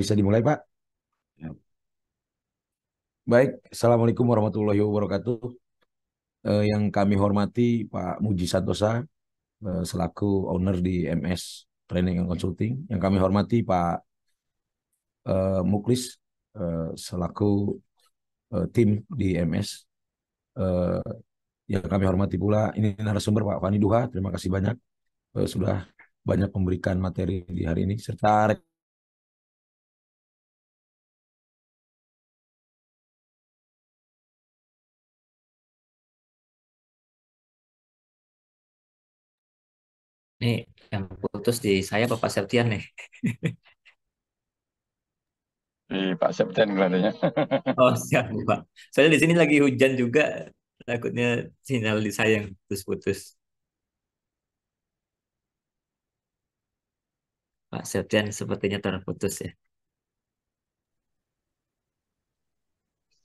bisa dimulai Pak. Ya. Baik, Assalamualaikum warahmatullahi wabarakatuh. Eh, yang kami hormati Pak Muji Santosa, eh, selaku owner di MS Training and Consulting. Yang kami hormati Pak eh, Muklis, eh, selaku eh, tim di MS. Eh, yang kami hormati pula, ini narasumber Pak Fani Duha, terima kasih banyak eh, sudah banyak memberikan materi di hari ini serta Ini yang putus di saya Bapak Septian nih. Di Pak Septian kelihatannya. Oh siap Pak. Soalnya di sini lagi hujan juga. Takutnya sinyal di saya yang putus-putus. Pak Septian sepertinya terputus ya.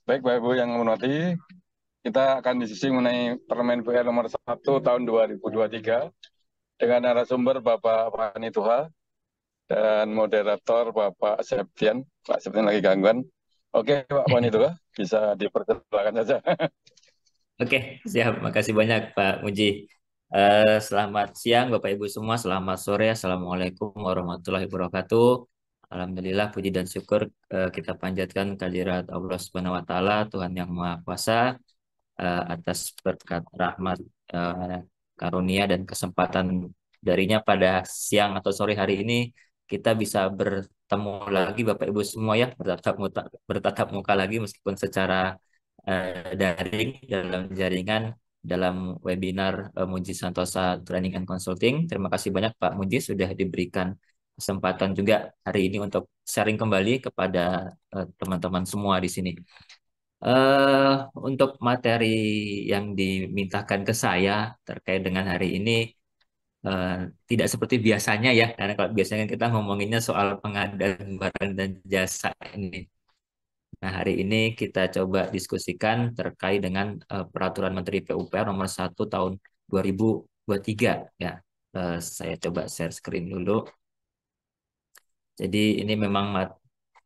Baik Bapak Ibu yang menghormati, kita akan diskusi mengenai Permen PR nomor 1 tahun 2023 dengan narasumber Bapak Fani Tuha dan moderator Bapak Septian. Pak Septian lagi gangguan. Oke, Pak Fani Tuha, bisa diperkenalkan saja. Oke, siap. Makasih banyak Pak Muji. Uh, selamat siang Bapak Ibu semua, selamat sore, Assalamualaikum warahmatullahi wabarakatuh. Alhamdulillah puji dan syukur uh, kita panjatkan kehadirat Allah Subhanahu wa taala Tuhan yang Maha Kuasa uh, atas berkat rahmat uh, karunia dan kesempatan darinya pada siang atau sore hari ini kita bisa bertemu lagi Bapak Ibu semua ya bertatap muka, bertatap muka lagi meskipun secara uh, daring dalam jaringan dalam webinar uh, Muji Santosa Training and Consulting. Terima kasih banyak Pak Muji sudah diberikan kesempatan juga hari ini untuk sharing kembali kepada eh, teman-teman uh, teman -teman semua di sini. Uh, untuk materi yang dimintakan ke saya terkait dengan hari ini uh, tidak seperti biasanya ya, karena kalau biasanya kan kita ngomonginnya soal pengadaan barang dan jasa ini. Nah, hari ini kita coba diskusikan terkait dengan uh, peraturan Menteri PUPR nomor 1 tahun 2023 ya. Uh, saya coba share screen dulu. Jadi ini memang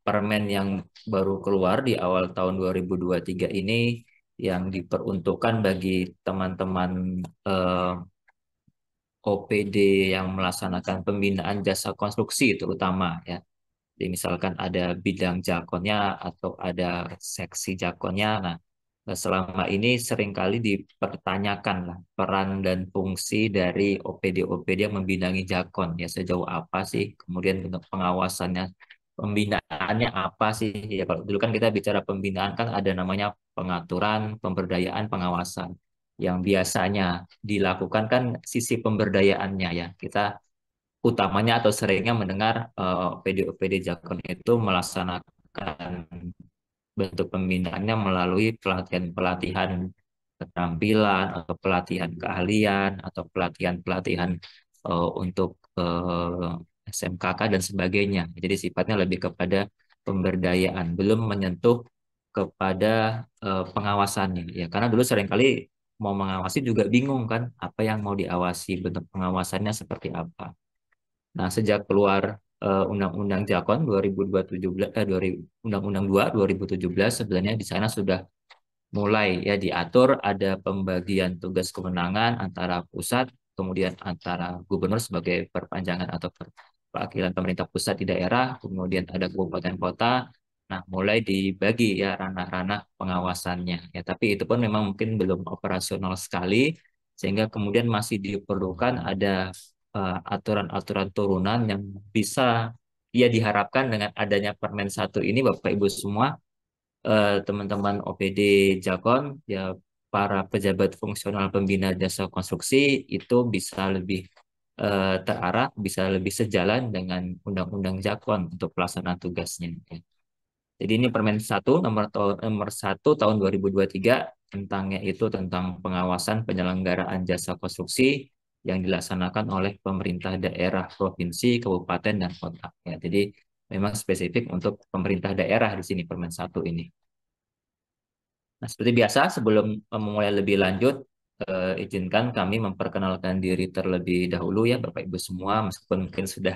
permen yang baru keluar di awal tahun 2023 ini yang diperuntukkan bagi teman-teman eh, OPD yang melaksanakan pembinaan jasa konstruksi terutama ya. Jadi misalkan ada bidang jakonnya atau ada seksi jakonnya. Nah, selama ini seringkali dipertanyakan lah peran dan fungsi dari OPD-OPD yang membidangi jakon ya sejauh apa sih kemudian bentuk pengawasannya pembinaannya apa sih? Ya kalau dulu kan kita bicara pembinaan kan ada namanya pengaturan, pemberdayaan, pengawasan. Yang biasanya dilakukan kan sisi pemberdayaannya ya. Kita utamanya atau seringnya mendengar eh, pd pd uh, Jakon itu melaksanakan bentuk pembinaannya melalui pelatihan-pelatihan keterampilan atau pelatihan keahlian atau pelatihan-pelatihan uh, untuk uh, SMKK dan sebagainya. Jadi sifatnya lebih kepada pemberdayaan, belum menyentuh kepada uh, pengawasannya ya. Karena dulu seringkali mau mengawasi juga bingung kan apa yang mau diawasi, bentuk pengawasannya seperti apa. Nah, sejak keluar Undang-Undang uh, Jakon 2017 eh, Undang-Undang 2 2017 eh, sebenarnya di sana sudah mulai ya diatur ada pembagian tugas kewenangan antara pusat kemudian antara gubernur sebagai perpanjangan atau per, perwakilan pemerintah pusat di daerah, kemudian ada kabupaten kota. Nah, mulai dibagi ya ranah-ranah pengawasannya. Ya, tapi itu pun memang mungkin belum operasional sekali sehingga kemudian masih diperlukan ada eh, aturan-aturan uh, turunan yang bisa ya diharapkan dengan adanya Permen satu ini Bapak Ibu semua eh, teman-teman uh, OPD Jakon ya para pejabat fungsional pembina jasa konstruksi itu bisa lebih uh, terarah bisa lebih sejalan dengan undang-undang zakon untuk pelaksanaan tugasnya. Ya. Jadi ini Permen 1 nomor nomor 1 tahun 2023 tentangnya itu tentang pengawasan penyelenggaraan jasa konstruksi yang dilaksanakan oleh pemerintah daerah, provinsi, kabupaten dan kota. Ya, jadi memang spesifik untuk pemerintah daerah di sini Permen 1 ini. Nah, seperti biasa sebelum memulai lebih lanjut uh, izinkan kami memperkenalkan diri terlebih dahulu ya Bapak Ibu semua meskipun mungkin sudah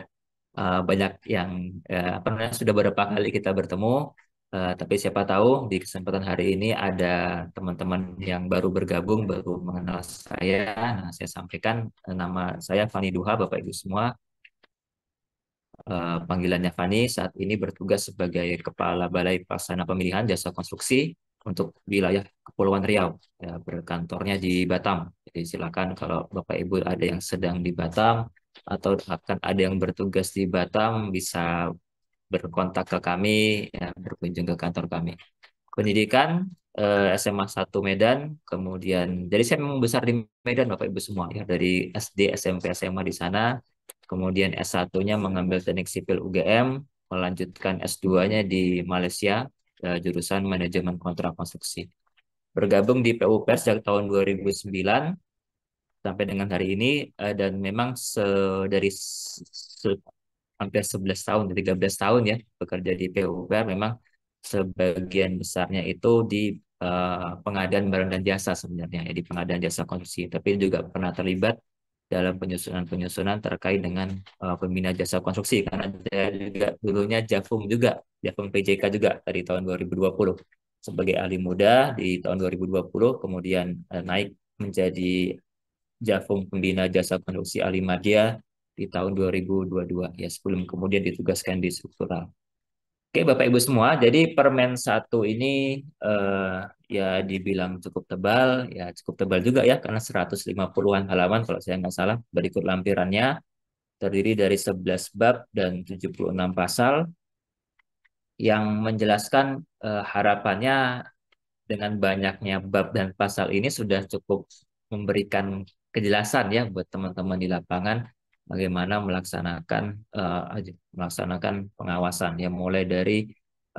uh, banyak yang uh, apa namanya sudah beberapa kali kita bertemu uh, tapi siapa tahu di kesempatan hari ini ada teman-teman yang baru bergabung baru mengenal saya nah saya sampaikan uh, nama saya Fani Duha Bapak Ibu semua Uh, panggilannya Fani saat ini bertugas sebagai Kepala Balai Pelaksana Pemilihan Jasa Konstruksi untuk wilayah Kepulauan Riau ya, berkantornya di Batam. Jadi silakan kalau Bapak Ibu ada yang sedang di Batam atau akan ada yang bertugas di Batam bisa berkontak ke kami, ya, berkunjung ke kantor kami. Pendidikan eh, SMA 1 Medan, kemudian jadi saya memang besar di Medan Bapak Ibu semua ya dari SD, SMP, SMA di sana. Kemudian S1-nya mengambil Teknik Sipil UGM, melanjutkan S2-nya di Malaysia Eh, jurusan manajemen kontrak konstruksi. Bergabung di PUPR sejak tahun 2009 sampai dengan hari ini uh, dan memang se dari se hampir 11 tahun, 13 tahun ya bekerja di PUPR memang sebagian besarnya itu di uh, pengadaan barang dan jasa sebenarnya ya di pengadaan jasa konstruksi tapi juga pernah terlibat dalam penyusunan-penyusunan terkait dengan uh, eh, pembina jasa konstruksi karena saya juga dulunya Jafum juga Jafum PJK juga dari tahun 2020 sebagai ahli muda di tahun 2020 kemudian uh, naik menjadi Jafum pembina jasa konstruksi ahli madya di tahun 2022 ya sebelum kemudian ditugaskan di struktural. Oke, Bapak Ibu semua. Jadi permen satu ini eh, ya dibilang cukup tebal, ya cukup tebal juga ya karena 150-an halaman kalau saya nggak salah. Berikut lampirannya terdiri dari 11 bab dan 76 pasal yang menjelaskan eh, harapannya dengan banyaknya bab dan pasal ini sudah cukup memberikan kejelasan ya buat teman-teman di lapangan bagaimana melaksanakan uh, melaksanakan pengawasan ya mulai dari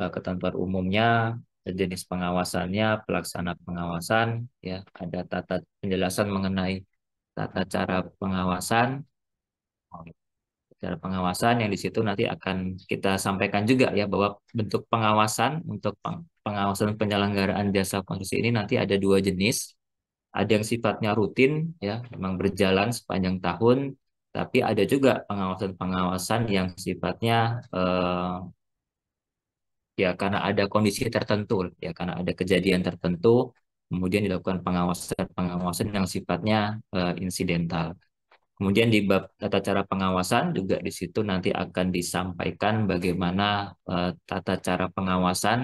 uh, ketentuan umumnya jenis pengawasannya pelaksana pengawasan ya ada tata penjelasan mengenai tata cara pengawasan cara pengawasan yang di situ nanti akan kita sampaikan juga ya bahwa bentuk pengawasan untuk pengawasan penyelenggaraan jasa konstruksi ini nanti ada dua jenis ada yang sifatnya rutin ya memang berjalan sepanjang tahun tapi ada juga pengawasan-pengawasan yang sifatnya eh, ya karena ada kondisi tertentu ya karena ada kejadian tertentu kemudian dilakukan pengawasan-pengawasan yang sifatnya eh, insidental kemudian di bab tata cara pengawasan juga di situ nanti akan disampaikan bagaimana eh, tata cara pengawasan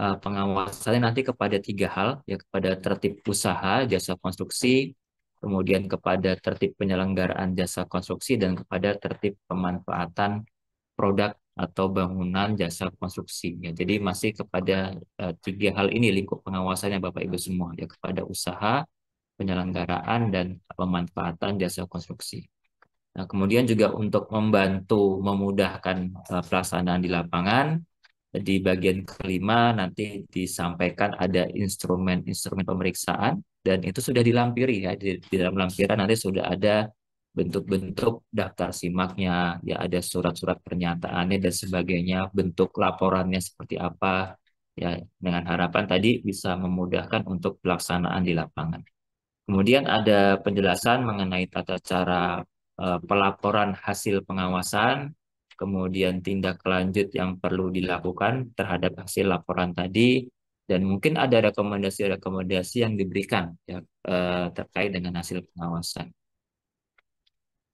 uh, pengawasannya nanti kepada tiga hal ya kepada tertib usaha jasa konstruksi kemudian kepada tertib penyelenggaraan jasa konstruksi, dan kepada tertib pemanfaatan produk atau bangunan jasa konstruksi. Ya, jadi masih kepada uh, tiga hal ini lingkup pengawasannya Bapak Ibu semua, ya kepada usaha, penyelenggaraan, dan pemanfaatan jasa konstruksi. Nah, kemudian juga untuk membantu memudahkan uh, pelaksanaan di lapangan, di bagian kelima nanti disampaikan ada instrumen-instrumen pemeriksaan dan itu sudah dilampiri ya di, di dalam lampiran nanti sudah ada bentuk-bentuk daftar simaknya ya ada surat-surat pernyataannya dan sebagainya bentuk laporannya seperti apa ya dengan harapan tadi bisa memudahkan untuk pelaksanaan di lapangan kemudian ada penjelasan mengenai tata cara eh, pelaporan hasil pengawasan kemudian tindak lanjut yang perlu dilakukan terhadap hasil laporan tadi dan mungkin ada rekomendasi-rekomendasi yang diberikan ya eh, terkait dengan hasil pengawasan.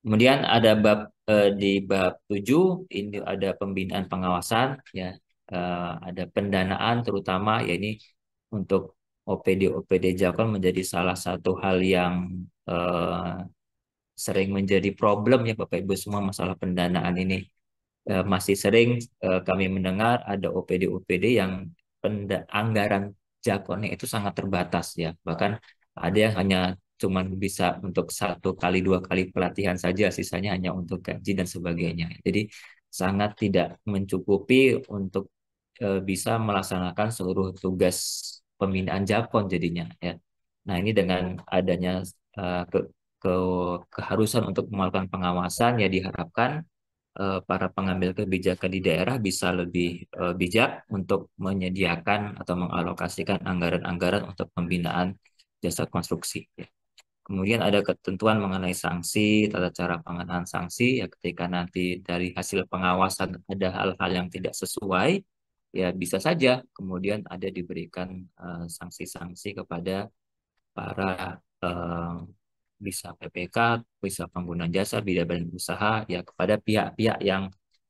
Kemudian ada bab eh, di bab 7 ini ada pembinaan pengawasan ya eh, ada pendanaan terutama ya ini untuk OPD OPD Jakon menjadi salah satu hal yang eh, sering menjadi problem ya Bapak Ibu semua masalah pendanaan ini. Eh, masih sering eh, kami mendengar ada OPD OPD yang anggaran Jakonnya itu sangat terbatas ya. Bahkan ada yang hanya cuman bisa untuk satu kali dua kali pelatihan saja, sisanya hanya untuk gaji dan sebagainya. Jadi sangat tidak mencukupi untuk e, bisa melaksanakan seluruh tugas pembinaan jakon jadinya ya. Nah ini dengan adanya e, ke, ke, keharusan untuk melakukan pengawasan ya diharapkan Eh, para pengambil kebijakan di daerah bisa lebih eh, bijak untuk menyediakan atau mengalokasikan anggaran-anggaran untuk pembinaan jasa konstruksi. Ya. Kemudian ada ketentuan mengenai sanksi, tata cara pengenaan sanksi, ya ketika nanti dari hasil pengawasan ada hal-hal yang tidak sesuai, ya bisa saja kemudian ada diberikan eh, sanksi-sanksi uh, kepada para uh, bisa PPK, bisa penggunaan jasa, bidang badan usaha, ya kepada pihak-pihak yang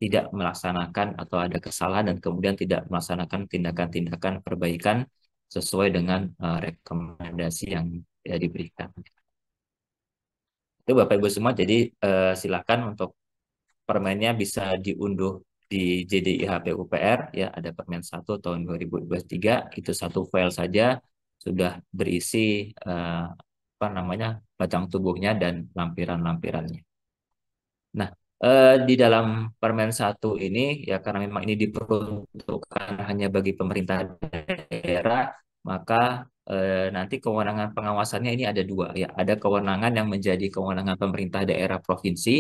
tidak melaksanakan atau ada kesalahan dan kemudian tidak melaksanakan tindakan-tindakan perbaikan sesuai dengan uh, rekomendasi yang ya, diberikan. Itu Bapak Ibu semua, jadi uh, silakan untuk permennya bisa diunduh di JDIHP UPR ya ada permen 1 tahun 2023 itu satu file saja sudah berisi uh, apa namanya batang tubuhnya dan lampiran-lampirannya. Nah, eh, di dalam Permen 1 ini ya karena memang ini diperuntukkan hanya bagi pemerintah daerah, maka eh, nanti kewenangan pengawasannya ini ada dua ya, ada kewenangan yang menjadi kewenangan pemerintah daerah provinsi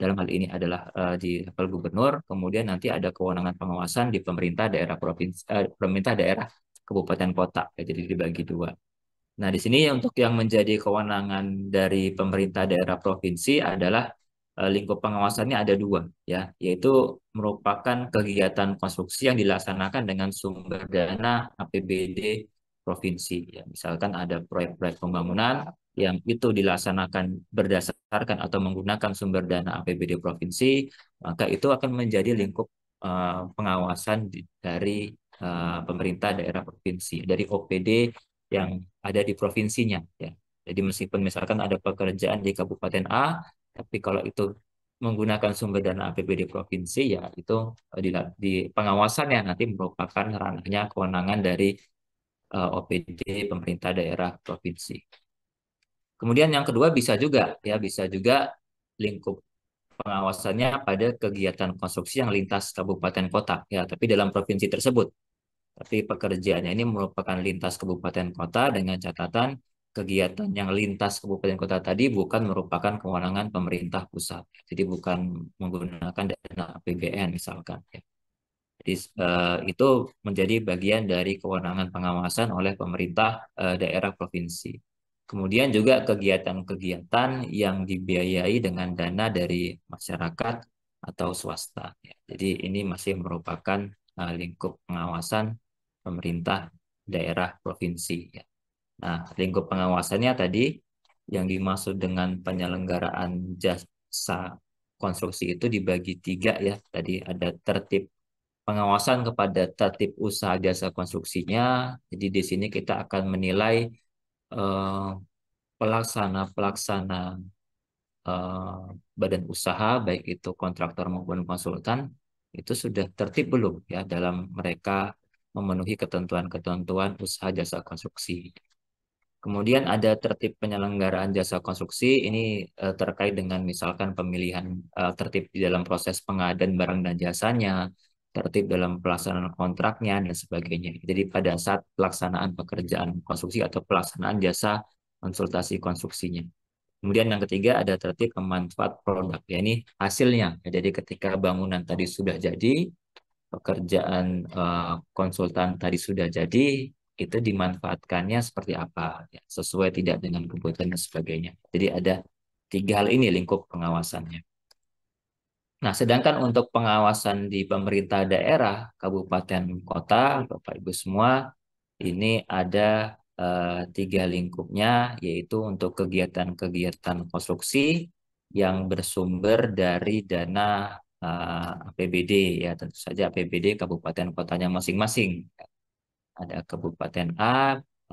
dalam hal ini adalah uh, di level gubernur, kemudian nanti ada kewenangan pengawasan di pemerintah daerah provinsi, uh, pemerintah daerah kabupaten kota, ya, jadi dibagi dua. Nah, di sini untuk yang menjadi kewenangan dari pemerintah daerah provinsi adalah eh, lingkup pengawasannya ada dua, ya, yaitu merupakan kegiatan konstruksi yang dilaksanakan dengan sumber dana APBD provinsi. Ya, misalkan ada proyek-proyek pembangunan yang itu dilaksanakan berdasarkan atau menggunakan sumber dana APBD provinsi, maka itu akan menjadi lingkup uh, pengawasan dari uh, pemerintah daerah provinsi, dari OPD yang ada di provinsinya ya. Jadi meskipun misalkan ada pekerjaan di Kabupaten A, tapi kalau itu menggunakan sumber dana APBD provinsi ya itu e, di, di pengawasannya nanti merupakan ranahnya kewenangan dari uh, e, OPD pemerintah daerah provinsi. Kemudian yang kedua bisa juga ya bisa juga lingkup pengawasannya pada kegiatan konstruksi yang lintas kabupaten kota ya tapi dalam provinsi tersebut tapi pekerjaannya ini merupakan lintas kabupaten kota dengan catatan kegiatan yang lintas kabupaten kota tadi bukan merupakan kewenangan pemerintah pusat. Jadi bukan menggunakan dana APBN misalkan. Ya. Jadi eh, itu menjadi bagian dari kewenangan pengawasan oleh pemerintah eh, daerah provinsi. Kemudian juga kegiatan-kegiatan yang dibiayai dengan dana dari masyarakat atau swasta. Ya. Jadi ini masih merupakan eh, lingkup pengawasan pemerintah daerah provinsi. Ya. Nah, lingkup pengawasannya tadi yang dimaksud dengan penyelenggaraan jasa konstruksi itu dibagi tiga ya. Tadi ada tertib pengawasan kepada tertib usaha jasa konstruksinya. Jadi di sini kita akan menilai eh, pelaksana-pelaksana eh, badan usaha baik itu kontraktor maupun konsultan itu sudah tertib belum ya dalam mereka memenuhi ketentuan-ketentuan usaha jasa konstruksi. Kemudian ada tertib penyelenggaraan jasa konstruksi ini uh, terkait dengan misalkan pemilihan uh, tertib di dalam proses pengadaan barang dan jasanya, tertib dalam pelaksanaan kontraknya dan sebagainya. Jadi pada saat pelaksanaan pekerjaan konstruksi atau pelaksanaan jasa konsultasi konstruksinya. Kemudian yang ketiga ada tertib pemanfaat produk, ya ini hasilnya. Jadi ketika bangunan tadi sudah jadi, pekerjaan uh, konsultan tadi sudah jadi itu dimanfaatkannya seperti apa ya, sesuai tidak dengan kebutuhan dan sebagainya jadi ada tiga hal ini lingkup pengawasannya nah sedangkan untuk pengawasan di pemerintah daerah kabupaten kota bapak ibu semua ini ada uh, tiga lingkupnya yaitu untuk kegiatan-kegiatan konstruksi yang bersumber dari dana uh, eh, APBD ya tentu saja APBD kabupaten kotanya masing-masing. Ada kabupaten A,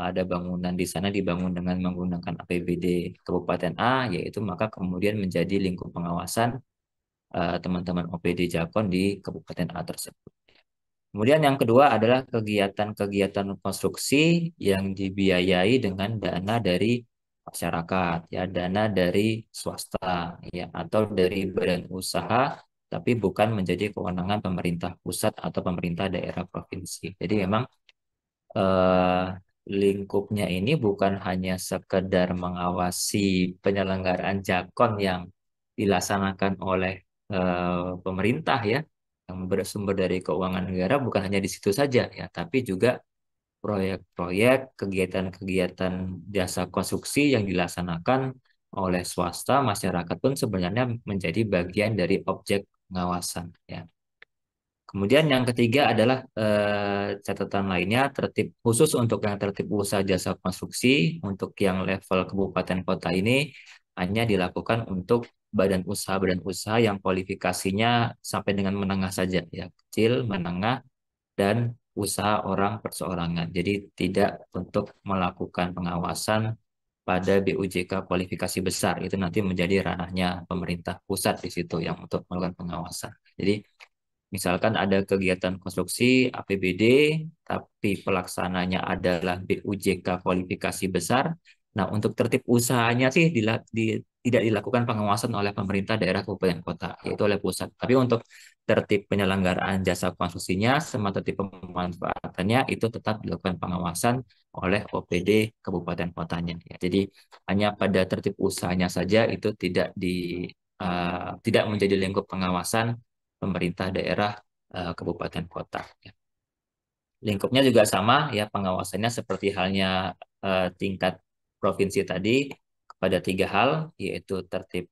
ada bangunan di sana dibangun dengan menggunakan APBD kabupaten A yaitu maka kemudian menjadi lingkup pengawasan eh, teman-teman uh, OPD Jakon di kabupaten A tersebut. Kemudian yang kedua adalah kegiatan-kegiatan konstruksi yang dibiayai dengan dana dari masyarakat, ya dana dari swasta, ya atau dari badan usaha tapi bukan menjadi kewenangan pemerintah pusat atau pemerintah daerah provinsi. Jadi memang eh, lingkupnya ini bukan hanya sekedar mengawasi penyelenggaraan jakon yang dilaksanakan oleh eh, pemerintah ya, yang bersumber dari keuangan negara bukan hanya di situ saja ya, tapi juga proyek-proyek, kegiatan-kegiatan jasa konstruksi yang dilaksanakan oleh swasta, masyarakat pun sebenarnya menjadi bagian dari objek pengawasan ya. Kemudian yang ketiga adalah eh, catatan lainnya tertib khusus untuk yang tertib usaha jasa konstruksi untuk yang level kabupaten kota ini hanya dilakukan untuk badan usaha badan usaha yang kualifikasinya sampai dengan menengah saja ya kecil menengah dan usaha orang perseorangan. Jadi tidak untuk melakukan pengawasan pada BUJK kualifikasi besar itu nanti menjadi ranahnya pemerintah pusat di situ yang untuk melakukan pengawasan. Jadi misalkan ada kegiatan konstruksi APBD tapi pelaksananya adalah BUJK kualifikasi besar. Nah, untuk tertib usahanya sih di, di tidak dilakukan pengawasan oleh pemerintah daerah kabupaten kota, yaitu oleh pusat. Tapi untuk tertib penyelenggaraan jasa konstruksinya sama tertib pemanfaatannya itu tetap dilakukan pengawasan oleh OPD kabupaten kotanya. Ya, jadi hanya pada tertib usahanya saja itu tidak di uh, tidak menjadi lingkup pengawasan pemerintah daerah uh, kabupaten kota. Ya. Lingkupnya juga sama ya pengawasannya seperti halnya uh, tingkat provinsi tadi pada tiga hal yaitu tertib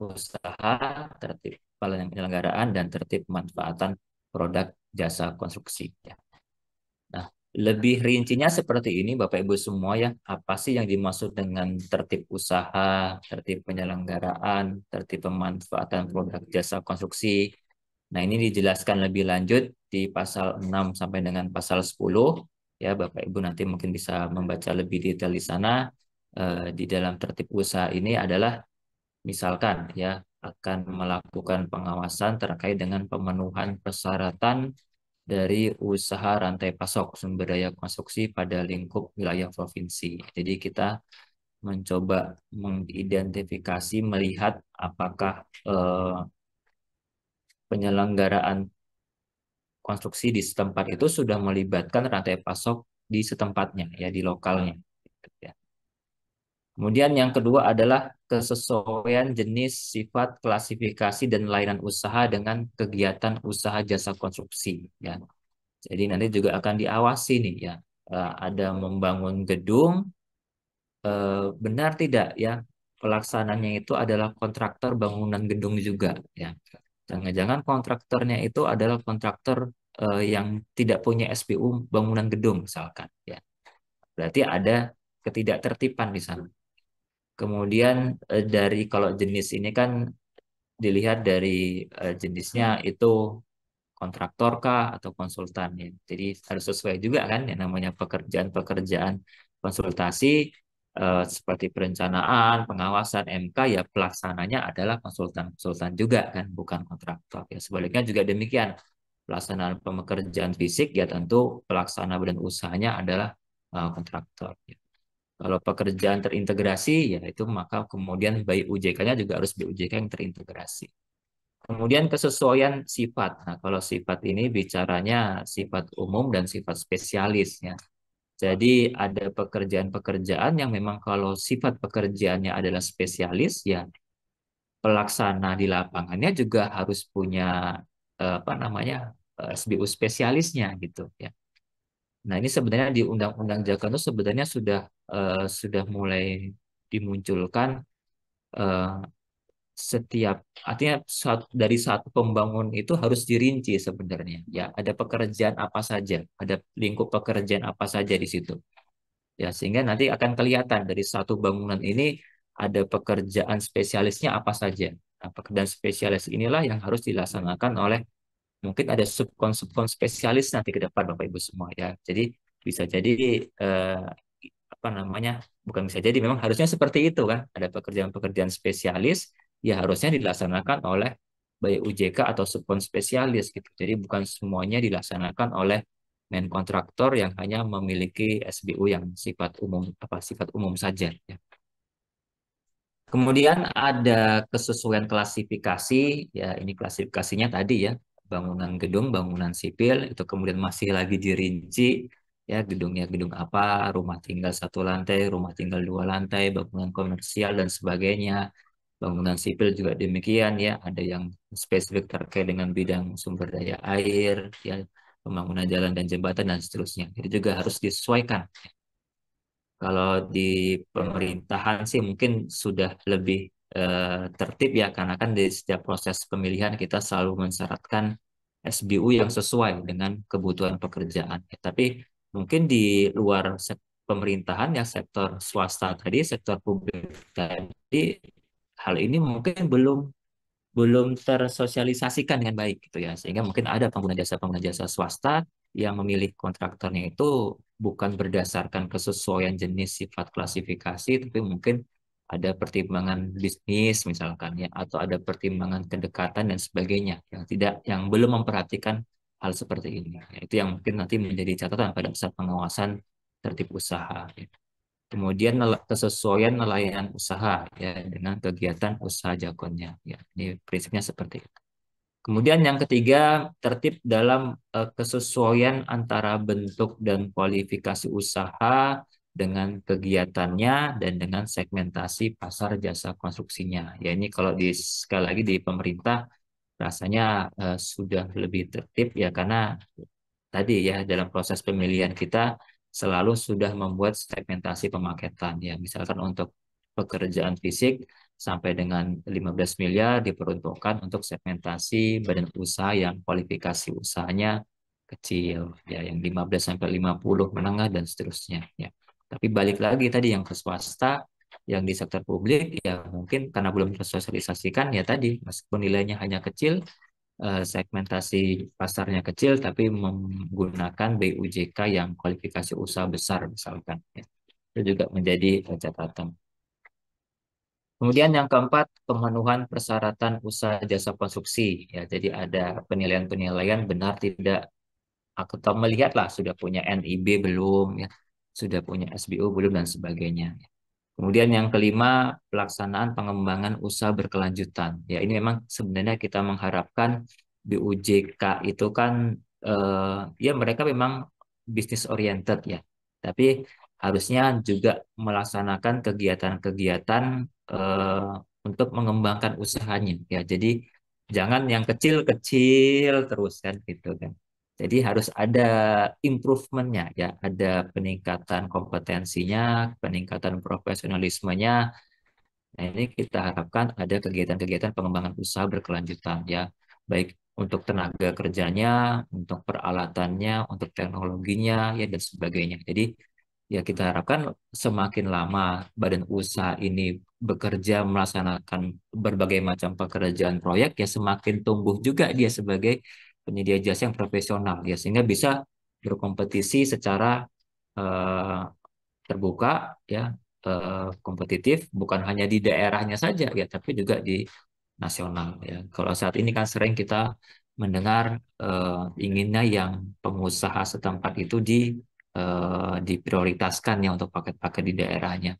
usaha, tertib penyelenggaraan dan tertib pemanfaatan produk jasa konstruksi. Ya. Nah, lebih rincinya seperti ini Bapak Ibu semua ya, apa sih yang dimaksud dengan tertib usaha, tertib penyelenggaraan, tertib pemanfaatan produk jasa konstruksi. Nah, ini dijelaskan lebih lanjut di pasal 6 sampai dengan pasal 10 ya Bapak Ibu nanti mungkin bisa membaca lebih detail di sana eh, di dalam tertib usaha ini adalah misalkan ya akan melakukan pengawasan terkait dengan pemenuhan persyaratan dari usaha rantai pasok sumber daya konstruksi pada lingkup wilayah provinsi. Jadi kita mencoba mengidentifikasi melihat apakah eh, penyelenggaraan konstruksi di setempat itu sudah melibatkan rantai pasok di setempatnya ya di lokalnya. Gitu ya. Kemudian yang kedua adalah kesesuaian jenis, sifat, klasifikasi, dan layanan usaha dengan kegiatan usaha jasa konstruksi. Ya. Jadi nanti juga akan diawasi nih ya. Eh, ada membangun gedung, eh, benar tidak ya Pelaksanaannya itu adalah kontraktor bangunan gedung juga ya. Jangan-jangan kontraktornya itu adalah kontraktor uh, yang tidak punya SPU bangunan gedung misalkan ya. Berarti ada ketidaktertiban di sana. Kemudian eh, dari kalau jenis ini kan dilihat dari eh, jenisnya itu kontraktor kah atau konsultan ya. Jadi harus sesuai juga kan yang namanya pekerjaan-pekerjaan konsultasi eh, seperti perencanaan, pengawasan MK ya pelaksananya adalah konsultan-konsultan juga kan bukan kontraktor ya. Sebaliknya juga demikian. Pelaksanaan pemekerjaan fisik ya tentu pelaksana badan usahanya adalah uh, kontraktor ya. Kalau pekerjaan terintegrasi, ya itu maka kemudian baik UJK-nya juga harus BUJK yang terintegrasi. Kemudian kesesuaian sifat. Nah, kalau sifat ini bicaranya sifat umum dan sifat spesialis ya. Jadi ada pekerjaan-pekerjaan yang memang kalau sifat pekerjaannya adalah spesialis ya pelaksana di lapangannya juga harus punya eh, apa namanya eh, SBU spesialisnya gitu ya. Nah, ini sebenarnya di Undang-Undang Jakarta sebenarnya sudah uh, sudah mulai dimunculkan uh, setiap artinya suatu, dari satu pembangun itu harus dirinci sebenarnya. Ya, ada pekerjaan apa saja, ada lingkup pekerjaan apa saja di situ. Ya, sehingga nanti akan kelihatan dari satu bangunan ini ada pekerjaan spesialisnya apa saja. Nah, pekerjaan spesialis inilah yang harus dilaksanakan oleh mungkin ada subkon-subkon spesialis nanti ke depan Bapak Ibu semua ya. Jadi bisa jadi eh, apa namanya? bukan bisa jadi memang harusnya seperti itu kan. Ada pekerjaan-pekerjaan spesialis ya harusnya dilaksanakan oleh baik UJK atau subkon spesialis gitu. Jadi bukan semuanya dilaksanakan oleh main kontraktor yang hanya memiliki SBU yang sifat umum apa sifat umum saja ya. Kemudian ada kesesuaian klasifikasi, ya ini klasifikasinya tadi ya, bangunan gedung, bangunan sipil, itu kemudian masih lagi dirinci ya gedungnya gedung apa, rumah tinggal satu lantai, rumah tinggal dua lantai, bangunan komersial dan sebagainya. Bangunan sipil juga demikian ya, ada yang spesifik terkait dengan bidang sumber daya air, ya pembangunan jalan dan jembatan dan seterusnya. Jadi juga harus disesuaikan. Kalau di pemerintahan sih mungkin sudah lebih eh, tertib ya karena kan di setiap proses pemilihan kita selalu mensyaratkan SBU yang sesuai dengan kebutuhan pekerjaan. Ya, tapi mungkin di luar pemerintahan ya sektor swasta tadi, sektor publik tadi hal ini mungkin belum belum tersosialisasikan dengan baik gitu ya sehingga mungkin ada pengguna jasa pengguna jasa swasta yang memilih kontraktornya itu bukan berdasarkan kesesuaian jenis sifat klasifikasi tapi mungkin ada pertimbangan bisnis misalkan ya atau ada pertimbangan kedekatan dan sebagainya yang tidak yang belum memperhatikan hal seperti ini ya, itu yang mungkin nanti menjadi catatan pada saat pengawasan tertib usaha ya. kemudian kesesuaian nelayan usaha ya dengan kegiatan usaha jagonnya ya ini prinsipnya seperti itu kemudian yang ketiga tertib dalam eh, kesesuaian antara bentuk dan kualifikasi usaha dengan kegiatannya dan dengan segmentasi pasar jasa konstruksinya. Ya ini kalau di sekali lagi di pemerintah rasanya uh, sudah lebih tertib ya karena tadi ya dalam proses pemilihan kita selalu sudah membuat segmentasi pemaketan ya misalkan untuk pekerjaan fisik sampai dengan 15 miliar diperuntukkan untuk segmentasi badan usaha yang kualifikasi usahanya kecil ya yang 15 sampai 50 menengah dan seterusnya ya. Tapi balik lagi tadi yang ke swasta, yang di sektor publik ya mungkin karena belum tersosialisasikan ya tadi meskipun nilainya hanya kecil, eh, segmentasi pasarnya kecil tapi menggunakan BUJK yang kualifikasi usaha besar misalkan. Ya. Itu juga menjadi eh, catatan. Kemudian yang keempat, pemenuhan persyaratan usaha jasa konstruksi. Ya, jadi ada penilaian-penilaian benar tidak. Atau melihatlah sudah punya NIB belum, ya, sudah punya SBO belum dan sebagainya. Kemudian yang kelima, pelaksanaan pengembangan usaha berkelanjutan. Ya, ini memang sebenarnya kita mengharapkan BUJK itu kan eh, ya mereka memang bisnis oriented ya. Tapi harusnya juga melaksanakan kegiatan-kegiatan eh, untuk mengembangkan usahanya ya. Jadi jangan yang kecil-kecil terus kan gitu kan. Jadi harus ada improvementnya ya, ada peningkatan kompetensinya, peningkatan profesionalismenya. Nah ini kita harapkan ada kegiatan-kegiatan pengembangan usaha berkelanjutan ya, baik untuk tenaga kerjanya, untuk peralatannya, untuk teknologinya ya dan sebagainya. Jadi ya kita harapkan semakin lama badan usaha ini bekerja melaksanakan berbagai macam pekerjaan proyek ya semakin tumbuh juga dia sebagai penyedia jasa yang profesional ya sehingga bisa berkompetisi secara eh, terbuka ya eh, kompetitif bukan hanya di daerahnya saja ya tapi juga di nasional ya kalau saat ini kan sering kita mendengar eh, inginnya yang pengusaha setempat itu di eh, diprioritaskan ya untuk paket-paket di daerahnya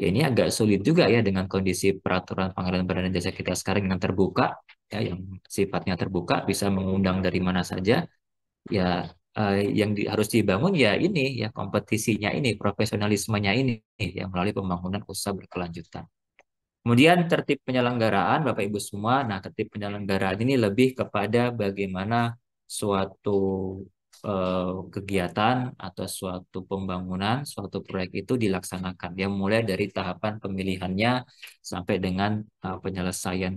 ya ini agak sulit juga ya dengan kondisi peraturan pengadaan barang dan jasa kita sekarang yang terbuka ya yang sifatnya terbuka bisa mengundang dari mana saja ya eh, yang di, harus dibangun ya ini ya kompetisinya ini profesionalismenya ini ya melalui pembangunan usaha berkelanjutan kemudian tertib penyelenggaraan bapak ibu semua nah tertib penyelenggaraan ini lebih kepada bagaimana suatu uh, kegiatan atau suatu pembangunan, suatu proyek itu dilaksanakan. Dia mulai dari tahapan pemilihannya sampai dengan uh, penyelesaian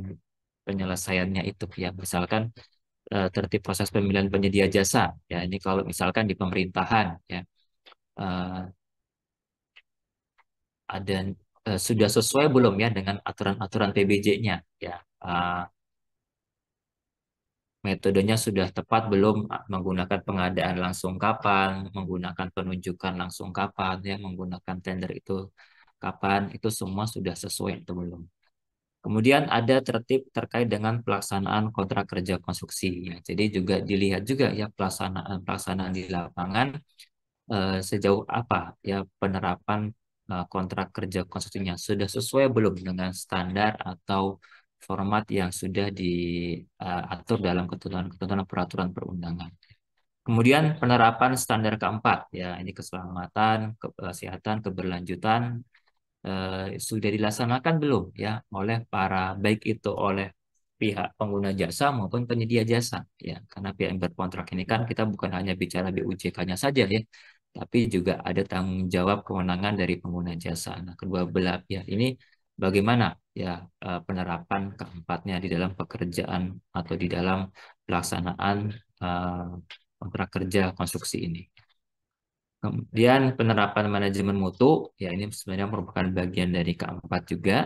penyelesaiannya itu. Ya, misalkan uh, tertib proses pemilihan penyedia jasa. Ya, ini kalau misalkan di pemerintahan, ya uh, ada uh, sudah sesuai belum ya dengan aturan-aturan PBJ-nya. Ya, uh, metodenya sudah tepat belum menggunakan pengadaan langsung kapan, menggunakan penunjukan langsung kapan, ya, menggunakan tender itu kapan, itu semua sudah sesuai atau belum. Kemudian ada tertib terkait dengan pelaksanaan kontrak kerja konstruksi. Ya. Jadi juga dilihat juga ya pelaksanaan pelaksanaan di lapangan eh, sejauh apa ya penerapan e, kontrak kerja konstruksinya sudah sesuai belum dengan standar atau format yang sudah diatur eh, dalam ketentuan-ketentuan peraturan perundangan. Kemudian penerapan standar keempat ya ini keselamatan, eh, kesehatan, keberlanjutan eh, sudah dilaksanakan belum ya oleh para baik itu oleh pihak pengguna jasa maupun penyedia jasa ya karena pihak yang berkontrak ini kan kita bukan hanya bicara BUJK-nya saja ya tapi juga ada tanggung jawab kewenangan dari pengguna jasa. Nah, kedua belah pihak ini bagaimana ya eh, penerapan keempatnya di dalam pekerjaan atau di dalam pelaksanaan eh, kontrak kerja konstruksi ini. Kemudian penerapan manajemen mutu, ya ini sebenarnya merupakan bagian dari keempat juga.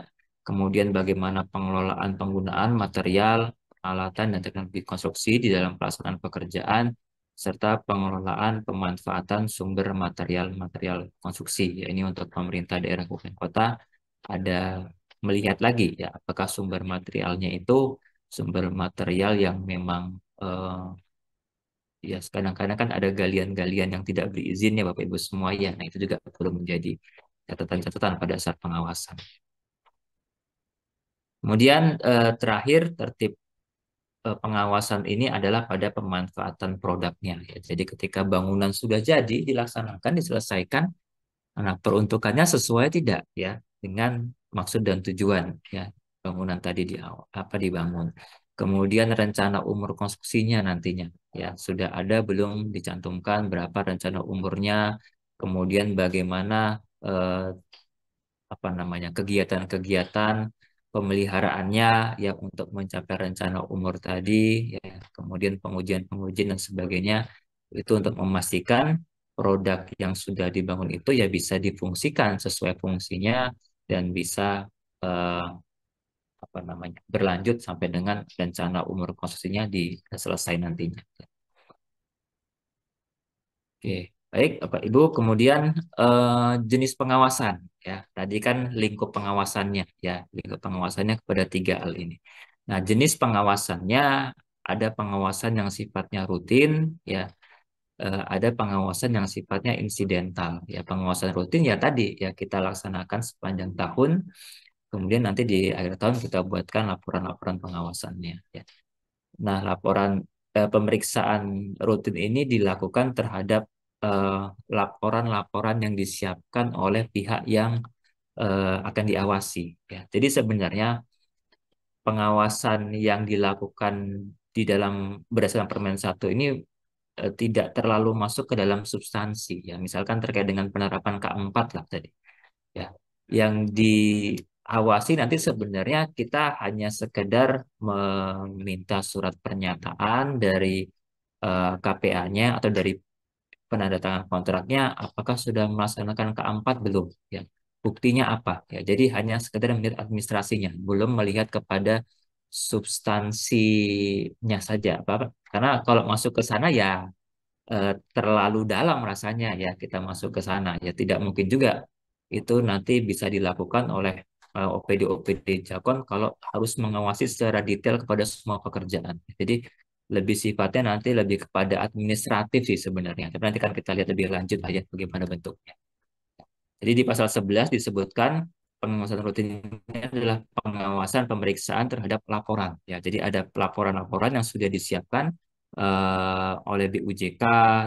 Kemudian bagaimana pengelolaan penggunaan material, peralatan, dan teknologi konstruksi di dalam pelaksanaan pekerjaan, serta pengelolaan pemanfaatan sumber material-material konstruksi. Ya, ini untuk pemerintah daerah kabupaten kota ada melihat lagi ya apakah sumber materialnya itu sumber material yang memang uh, ya kadang-kadang kan ada galian-galian yang tidak berizin ya Bapak Ibu semua ya. Nah, itu juga perlu menjadi catatan-catatan pada saat pengawasan. Kemudian uh, terakhir tertib uh, pengawasan ini adalah pada pemanfaatan produknya. Ya. Jadi ketika bangunan sudah jadi dilaksanakan diselesaikan, nah peruntukannya sesuai tidak ya? dengan maksud dan tujuan ya bangunan tadi di apa dibangun. Kemudian rencana umur konstruksinya nantinya ya sudah ada belum dicantumkan berapa rencana umurnya, kemudian bagaimana eh, apa namanya kegiatan-kegiatan pemeliharaannya ya untuk mencapai rencana umur tadi ya kemudian pengujian-pengujian dan sebagainya itu untuk memastikan produk yang sudah dibangun itu ya bisa difungsikan sesuai fungsinya dan bisa eh, apa namanya berlanjut sampai dengan rencana umur konsesinya di selesai nantinya. Oke, baik Bapak Ibu. Kemudian eh, jenis pengawasan ya. Tadi kan lingkup pengawasannya ya, lingkup pengawasannya kepada tiga hal ini. Nah, jenis pengawasannya ada pengawasan yang sifatnya rutin ya Eh, ada pengawasan yang sifatnya insidental ya pengawasan rutin ya tadi ya kita laksanakan sepanjang tahun kemudian nanti di akhir tahun kita buatkan laporan-laporan pengawasannya ya nah laporan eh, pemeriksaan rutin ini dilakukan terhadap eh, laporan-laporan eh, yang disiapkan oleh pihak yang eh, akan diawasi ya jadi sebenarnya pengawasan yang dilakukan di dalam berdasarkan Permen satu ini Eh, tidak terlalu masuk ke dalam substansi ya misalkan terkait dengan penerapan K4 lah tadi ya yang diawasi nanti sebenarnya kita hanya sekedar meminta surat pernyataan dari uh, eh, KPA-nya atau dari penandatangan kontraknya apakah sudah melaksanakan K4 belum ya buktinya apa ya jadi hanya sekedar melihat administrasinya belum melihat kepada substansinya saja Pak. Karena kalau masuk ke sana ya eh, terlalu dalam rasanya ya kita masuk ke sana ya tidak mungkin juga itu nanti bisa dilakukan oleh OPD-OPD eh, Jakon kalau harus mengawasi secara detail kepada semua pekerjaan. Jadi lebih sifatnya nanti lebih kepada administratif sih sebenarnya. Tapi nanti kan kita lihat lebih lanjut aja ya bagaimana bentuknya. Jadi di pasal 11 disebutkan pengawasan rutinnya adalah pengawasan pemeriksaan terhadap laporan ya jadi ada laporan-laporan yang sudah disiapkan uh, oleh BUJK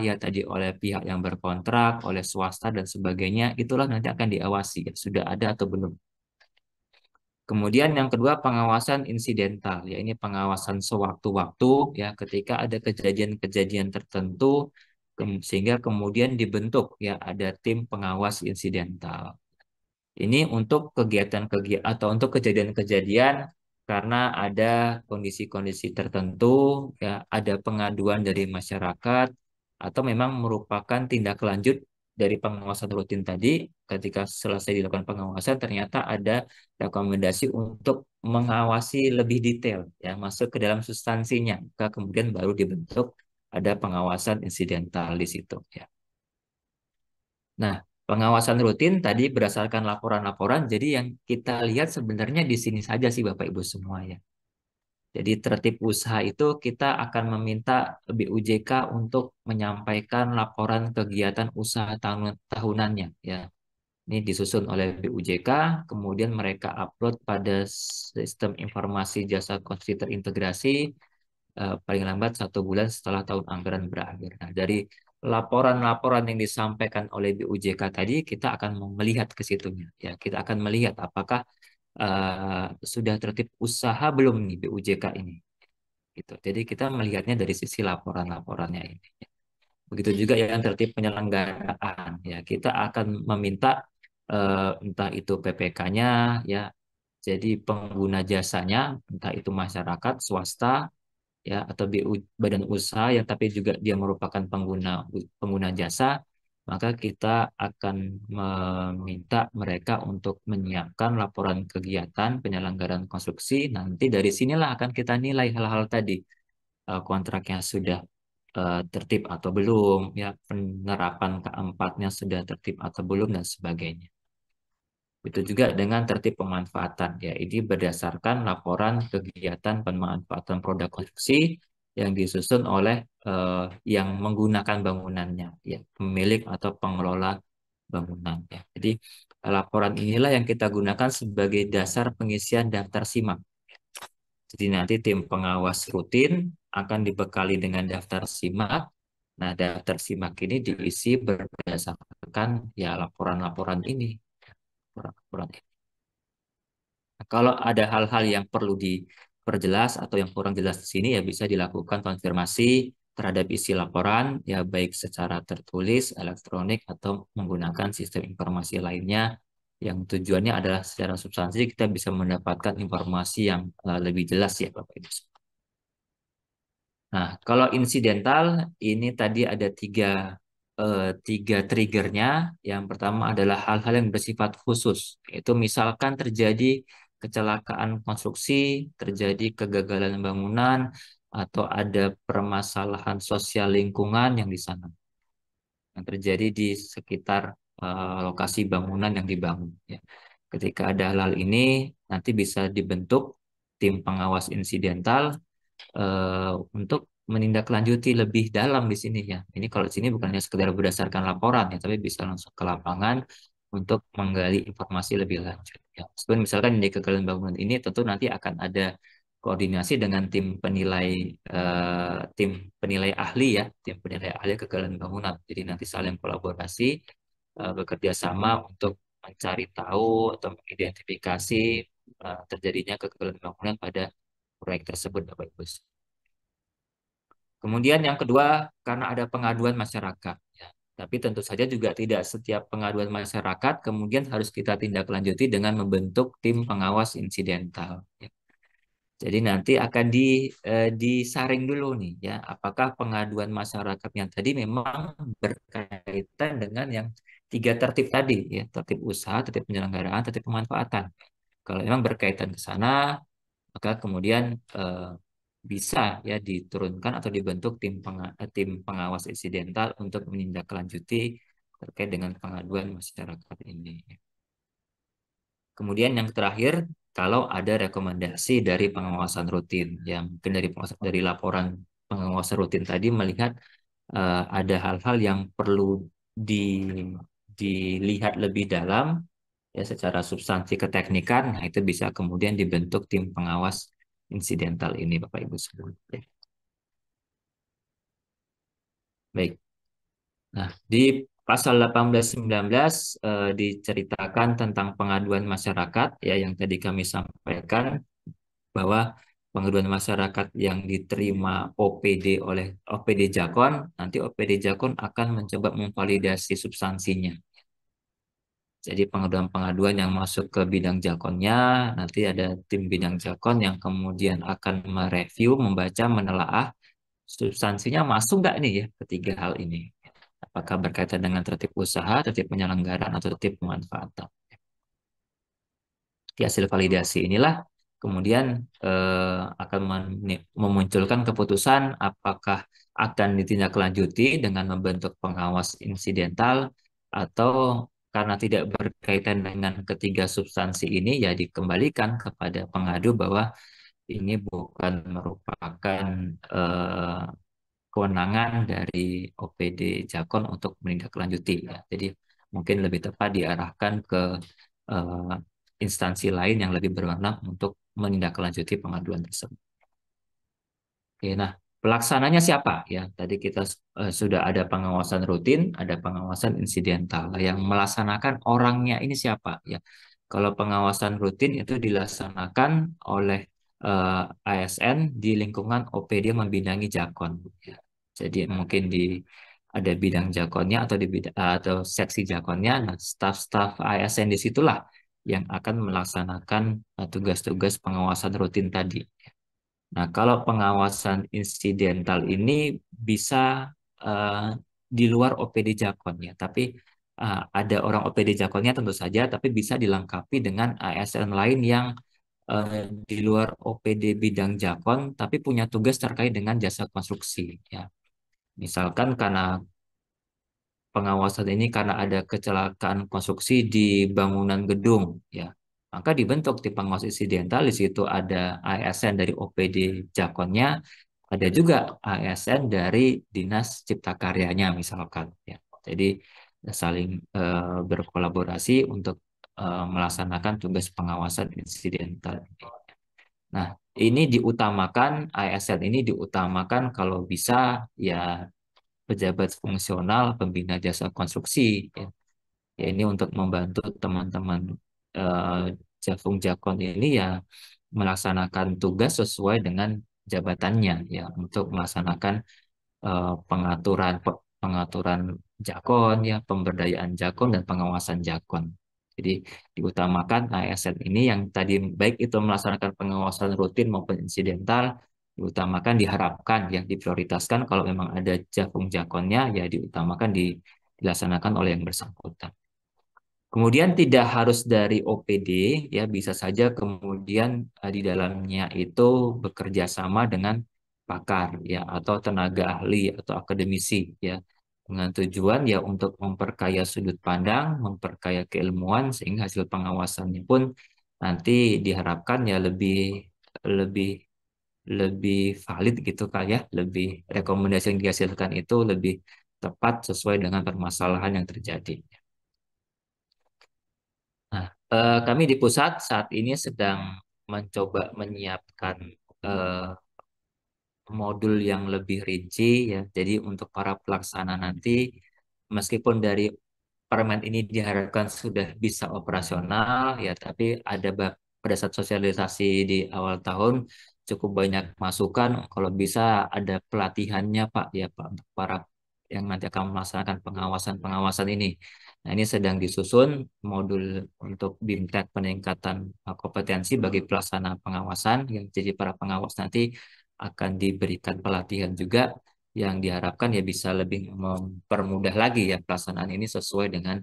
ya tadi oleh pihak yang berkontrak oleh swasta dan sebagainya itulah nanti akan diawasi ya sudah ada atau belum kemudian yang kedua pengawasan insidental ya ini pengawasan sewaktu-waktu ya ketika ada kejadian-kejadian tertentu sehingga kemudian dibentuk ya ada tim pengawas insidental ini untuk kegiatan-kegiatan atau untuk kejadian-kejadian karena ada kondisi-kondisi tertentu, ya, ada pengaduan dari masyarakat, atau memang merupakan tindak lanjut dari pengawasan rutin tadi. Ketika selesai dilakukan pengawasan, ternyata ada rekomendasi untuk mengawasi lebih detail, ya, masuk ke dalam substansinya. Maka kemudian baru dibentuk ada pengawasan insidental di situ, ya. Nah, pengawasan rutin tadi berdasarkan laporan-laporan. Jadi yang kita lihat sebenarnya di sini saja sih Bapak Ibu semua ya. Jadi tertib usaha itu kita akan meminta BUJK untuk menyampaikan laporan kegiatan usaha tahun, tahunannya ya. Ini disusun oleh BUJK, kemudian mereka upload pada sistem informasi jasa konstruksi terintegrasi eh, paling lambat satu bulan setelah tahun anggaran berakhir. Nah, dari laporan-laporan yang disampaikan oleh BUJK tadi kita akan melihat ke situnya ya kita akan melihat apakah uh, sudah tertib usaha belum nih BUJK ini gitu jadi kita melihatnya dari sisi laporan-laporannya ini begitu juga yang tertib penyelenggaraan ya kita akan meminta uh, entah itu PPK-nya ya jadi pengguna jasanya entah itu masyarakat swasta ya atau BU badan usaha ya, tapi juga dia merupakan pengguna pengguna jasa maka kita akan meminta mereka untuk menyiapkan laporan kegiatan penyelenggaraan konstruksi nanti dari sinilah akan kita nilai hal-hal tadi eh, kontraknya sudah eh, tertib atau belum ya penerapan keempatnya sudah tertib atau belum dan sebagainya itu juga dengan tertib pemanfaatan. Ya, ini berdasarkan laporan kegiatan pemanfaatan produk konstruksi yang disusun oleh eh, yang menggunakan bangunannya, ya, pemilik atau pengelola bangunan. Ya. Jadi laporan inilah yang kita gunakan sebagai dasar pengisian daftar simak. Jadi nanti tim pengawas rutin akan dibekali dengan daftar simak. Nah, daftar simak ini diisi berdasarkan ya laporan-laporan ini kurang kurang nah, kalau ada hal-hal yang perlu diperjelas atau yang kurang jelas di sini ya bisa dilakukan konfirmasi terhadap isi laporan ya baik secara tertulis elektronik atau menggunakan sistem informasi lainnya yang tujuannya adalah secara substansi kita bisa mendapatkan informasi yang uh, lebih jelas ya Bapak Ibu. Nah, kalau insidental ini tadi ada tiga eh, tiga triggernya. Yang pertama adalah hal-hal yang bersifat khusus, yaitu misalkan terjadi kecelakaan konstruksi, terjadi kegagalan bangunan, atau ada permasalahan sosial lingkungan yang di sana yang terjadi di sekitar eh, lokasi bangunan yang dibangun. Ya. Ketika ada hal-hal ini, nanti bisa dibentuk tim pengawas insidental eh, untuk menindaklanjuti lebih dalam di sini ya. Ini kalau di sini bukannya hanya sekedar berdasarkan laporan ya, tapi bisa langsung ke lapangan untuk menggali informasi lebih lanjut. Ya. Sebenarnya misalkan di kegagalan bangunan ini tentu nanti akan ada koordinasi dengan tim penilai eh, tim penilai ahli ya, tim penilai ahli kegagalan bangunan. Jadi nanti saling kolaborasi eh, bekerja sama untuk mencari tahu atau mengidentifikasi eh, terjadinya kegagalan bangunan pada proyek tersebut Bapak Ibu. Kemudian yang kedua karena ada pengaduan masyarakat. Ya. Tapi tentu saja juga tidak setiap pengaduan masyarakat kemudian harus kita tindak lanjuti dengan membentuk tim pengawas insidental. Ya. Jadi nanti akan di, eh, disaring dulu nih ya, apakah pengaduan masyarakat yang tadi memang berkaitan dengan yang tiga tertib tadi ya, tertib usaha, tertib penyelenggaraan, tertib pemanfaatan. Kalau memang berkaitan ke sana, maka kemudian eh, bisa ya diturunkan atau dibentuk tim eh, tim pengawas insidental untuk menindaklanjuti terkait dengan pengaduan masyarakat ini. Kemudian yang terakhir, kalau ada rekomendasi dari pengawasan rutin yang mungkin dari dari laporan pengawasan rutin tadi melihat uh, ada hal-hal yang perlu di dilihat lebih dalam ya secara substansi keteknikan, nah itu bisa kemudian dibentuk tim pengawas insidental ini Bapak Ibu semua. Ya. Baik. Nah, di pasal 18-19 eh, diceritakan tentang pengaduan masyarakat ya yang tadi kami sampaikan bahwa pengaduan masyarakat yang diterima OPD oleh OPD Jakon, nanti OPD Jakon akan mencoba memvalidasi substansinya. Jadi pengaduan-pengaduan yang masuk ke bidang jakonnya, nanti ada tim bidang jakon yang kemudian akan mereview, membaca, menelaah substansinya masuk nggak nih ya ketiga hal ini. Apakah berkaitan dengan tertib usaha, tertib penyelenggaraan, atau tertib pemanfaatan. Di hasil validasi inilah kemudian eh, akan memunculkan keputusan apakah akan ditindaklanjuti dengan membentuk pengawas insidental atau karena tidak berkaitan dengan ketiga substansi ini ya dikembalikan kepada pengadu bahwa ini bukan merupakan eh, kewenangan dari OPD Jakon untuk menindaklanjuti ya. Jadi mungkin lebih tepat diarahkan ke eh, instansi lain yang lebih berwenang untuk menindaklanjuti pengaduan tersebut. Oke, nah Pelaksananya siapa? Ya, tadi kita uh, sudah ada pengawasan rutin, ada pengawasan insidental. Nah, yang melaksanakan orangnya ini siapa? Ya, kalau pengawasan rutin itu dilaksanakan oleh uh, eh, ASN di lingkungan OPD yang membidangi Jakon. Ya. Jadi mungkin di ada bidang jakonnya atau di bidang, atau seksi jakonnya nah staf-staf ASN situlah yang akan melaksanakan eh, tugas-tugas pengawasan rutin tadi Nah, kalau pengawasan insidental ini bisa uh, di luar OPD Jakon ya, tapi uh, ada orang OPD Jakonnya tentu saja, tapi bisa dilengkapi dengan ASN lain yang uh, di luar OPD bidang Jakon, tapi punya tugas terkait dengan jasa konstruksi ya. Misalkan karena pengawasan ini karena ada kecelakaan konstruksi di bangunan gedung ya maka dibentuk tipe pengawas insidental di situ ada ASN dari OPD Jakonnya, ada juga ASN dari Dinas Cipta Karyanya misalkan ya. Jadi eh, saling e, berkolaborasi untuk e, melaksanakan tugas pengawasan insidental. Nah, ini diutamakan ASN ini diutamakan kalau bisa ya pejabat fungsional pembina jasa konstruksi ya, ya ini untuk membantu teman-teman uh, jakung jakon ini ya melaksanakan tugas sesuai dengan jabatannya ya untuk melaksanakan uh, pengaturan pengaturan jakon ya pemberdayaan jakon dan pengawasan jakon. Jadi diutamakan ASN ini yang tadi baik itu melaksanakan pengawasan rutin maupun insidental diutamakan diharapkan yang diprioritaskan kalau memang ada jakung jakonnya ya diutamakan di, dilaksanakan oleh yang bersangkutan. Kemudian tidak harus dari OPD, ya bisa saja kemudian uh, di dalamnya itu bekerja sama dengan pakar ya atau tenaga ahli atau akademisi ya dengan tujuan ya untuk memperkaya sudut pandang, memperkaya keilmuan sehingga hasil pengawasannya pun nanti diharapkan ya lebih lebih lebih valid gitu kak ya, lebih rekomendasi yang dihasilkan itu lebih tepat sesuai dengan permasalahan yang terjadi. Uh, kami di pusat saat ini sedang mencoba menyiapkan uh, modul yang lebih rinci ya. Jadi untuk para pelaksana nanti meskipun dari permen ini diharapkan sudah bisa operasional ya, tapi ada pada saat sosialisasi di awal tahun cukup banyak masukan kalau bisa ada pelatihannya Pak ya Pak untuk para yang nanti akan melaksanakan pengawasan-pengawasan ini. Nah, ini sedang disusun modul untuk BIMTEK peningkatan kompetensi bagi pelaksana pengawasan. yang jadi para pengawas nanti akan diberikan pelatihan juga yang diharapkan ya bisa lebih mempermudah lagi ya pelaksanaan ini sesuai dengan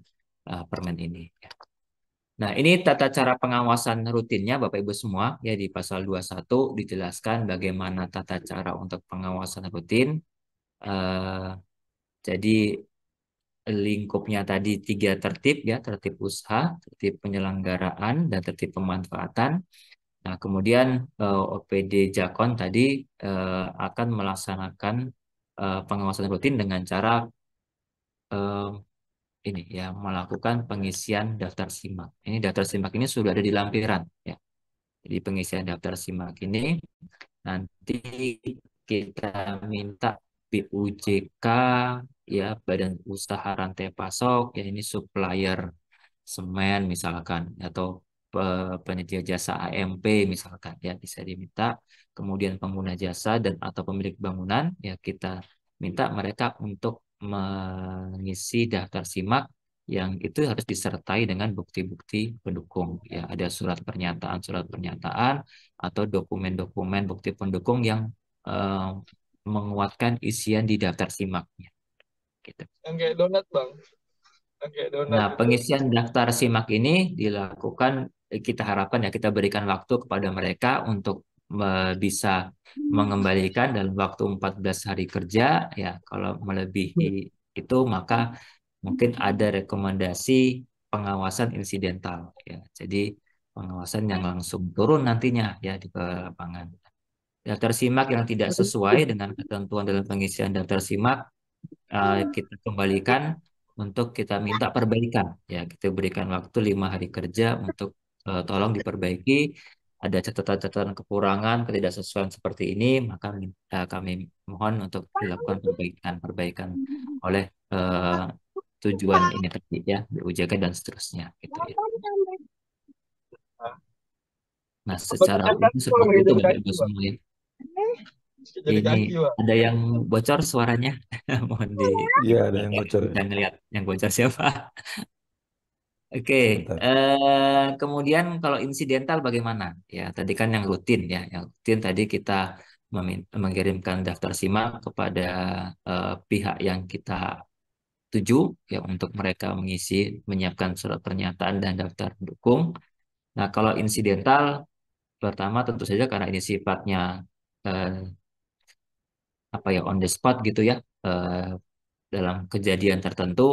uh, permen ini. Ya. Nah, ini tata cara pengawasan rutinnya Bapak Ibu semua ya di pasal 21 dijelaskan bagaimana tata cara untuk pengawasan rutin. Uh, jadi lingkupnya tadi tiga tertib ya, tertib usaha, tertib penyelenggaraan, dan tertib pemanfaatan. Nah, kemudian eh, OPD Jakon tadi eh, akan melaksanakan eh, pengawasan rutin dengan cara eh, ini ya melakukan pengisian daftar SIMAK. Ini daftar SIMAK ini sudah ada di lampiran ya. Jadi pengisian daftar SIMAK ini nanti kita minta BUJK ya badan usaha rantai pasok ya ini supplier semen misalkan atau eh, penyedia jasa AMP misalkan ya bisa diminta kemudian pengguna jasa dan atau pemilik bangunan ya kita minta mereka untuk mengisi daftar simak yang itu harus disertai dengan bukti-bukti pendukung ya ada surat pernyataan surat pernyataan atau dokumen-dokumen bukti pendukung yang eh, menguatkan isian di daftar simaknya gitu. Yang kayak donat bang. donat. Nah gitu. pengisian daftar simak ini dilakukan eh, kita harapkan ya kita berikan waktu kepada mereka untuk bisa mengembalikan dalam waktu 14 hari kerja ya kalau melebihi hmm. itu maka mungkin ada rekomendasi pengawasan insidental ya jadi pengawasan yang langsung turun nantinya ya di lapangan daftar simak yang tidak sesuai dengan ketentuan dalam pengisian daftar simak Eh, hmm. kita kembalikan untuk kita minta perbaikan ya kita berikan waktu lima hari kerja untuk uh, tolong diperbaiki ada catatan-catatan kekurangan ketidaksesuaian seperti ini maka uh, kami mohon untuk dilakukan perbaikan-perbaikan oleh uh, tujuan ini tadi ya BUJK dan seterusnya gitu ya. Nah secara umum seperti itu Bapak Ibu semua ini ada yang bocor suaranya mohon di iya ada yang bocor ngelihat yang bocor siapa oke okay. uh, eh, kemudian kalau insidental bagaimana ya tadi kan yang rutin ya yang rutin tadi kita mengirimkan daftar simak kepada uh, pihak yang kita tuju ya untuk mereka mengisi menyiapkan surat pernyataan dan daftar dukung. nah kalau insidental pertama tentu saja karena ini sifatnya eh, apa ya on the spot gitu ya eh, dalam kejadian tertentu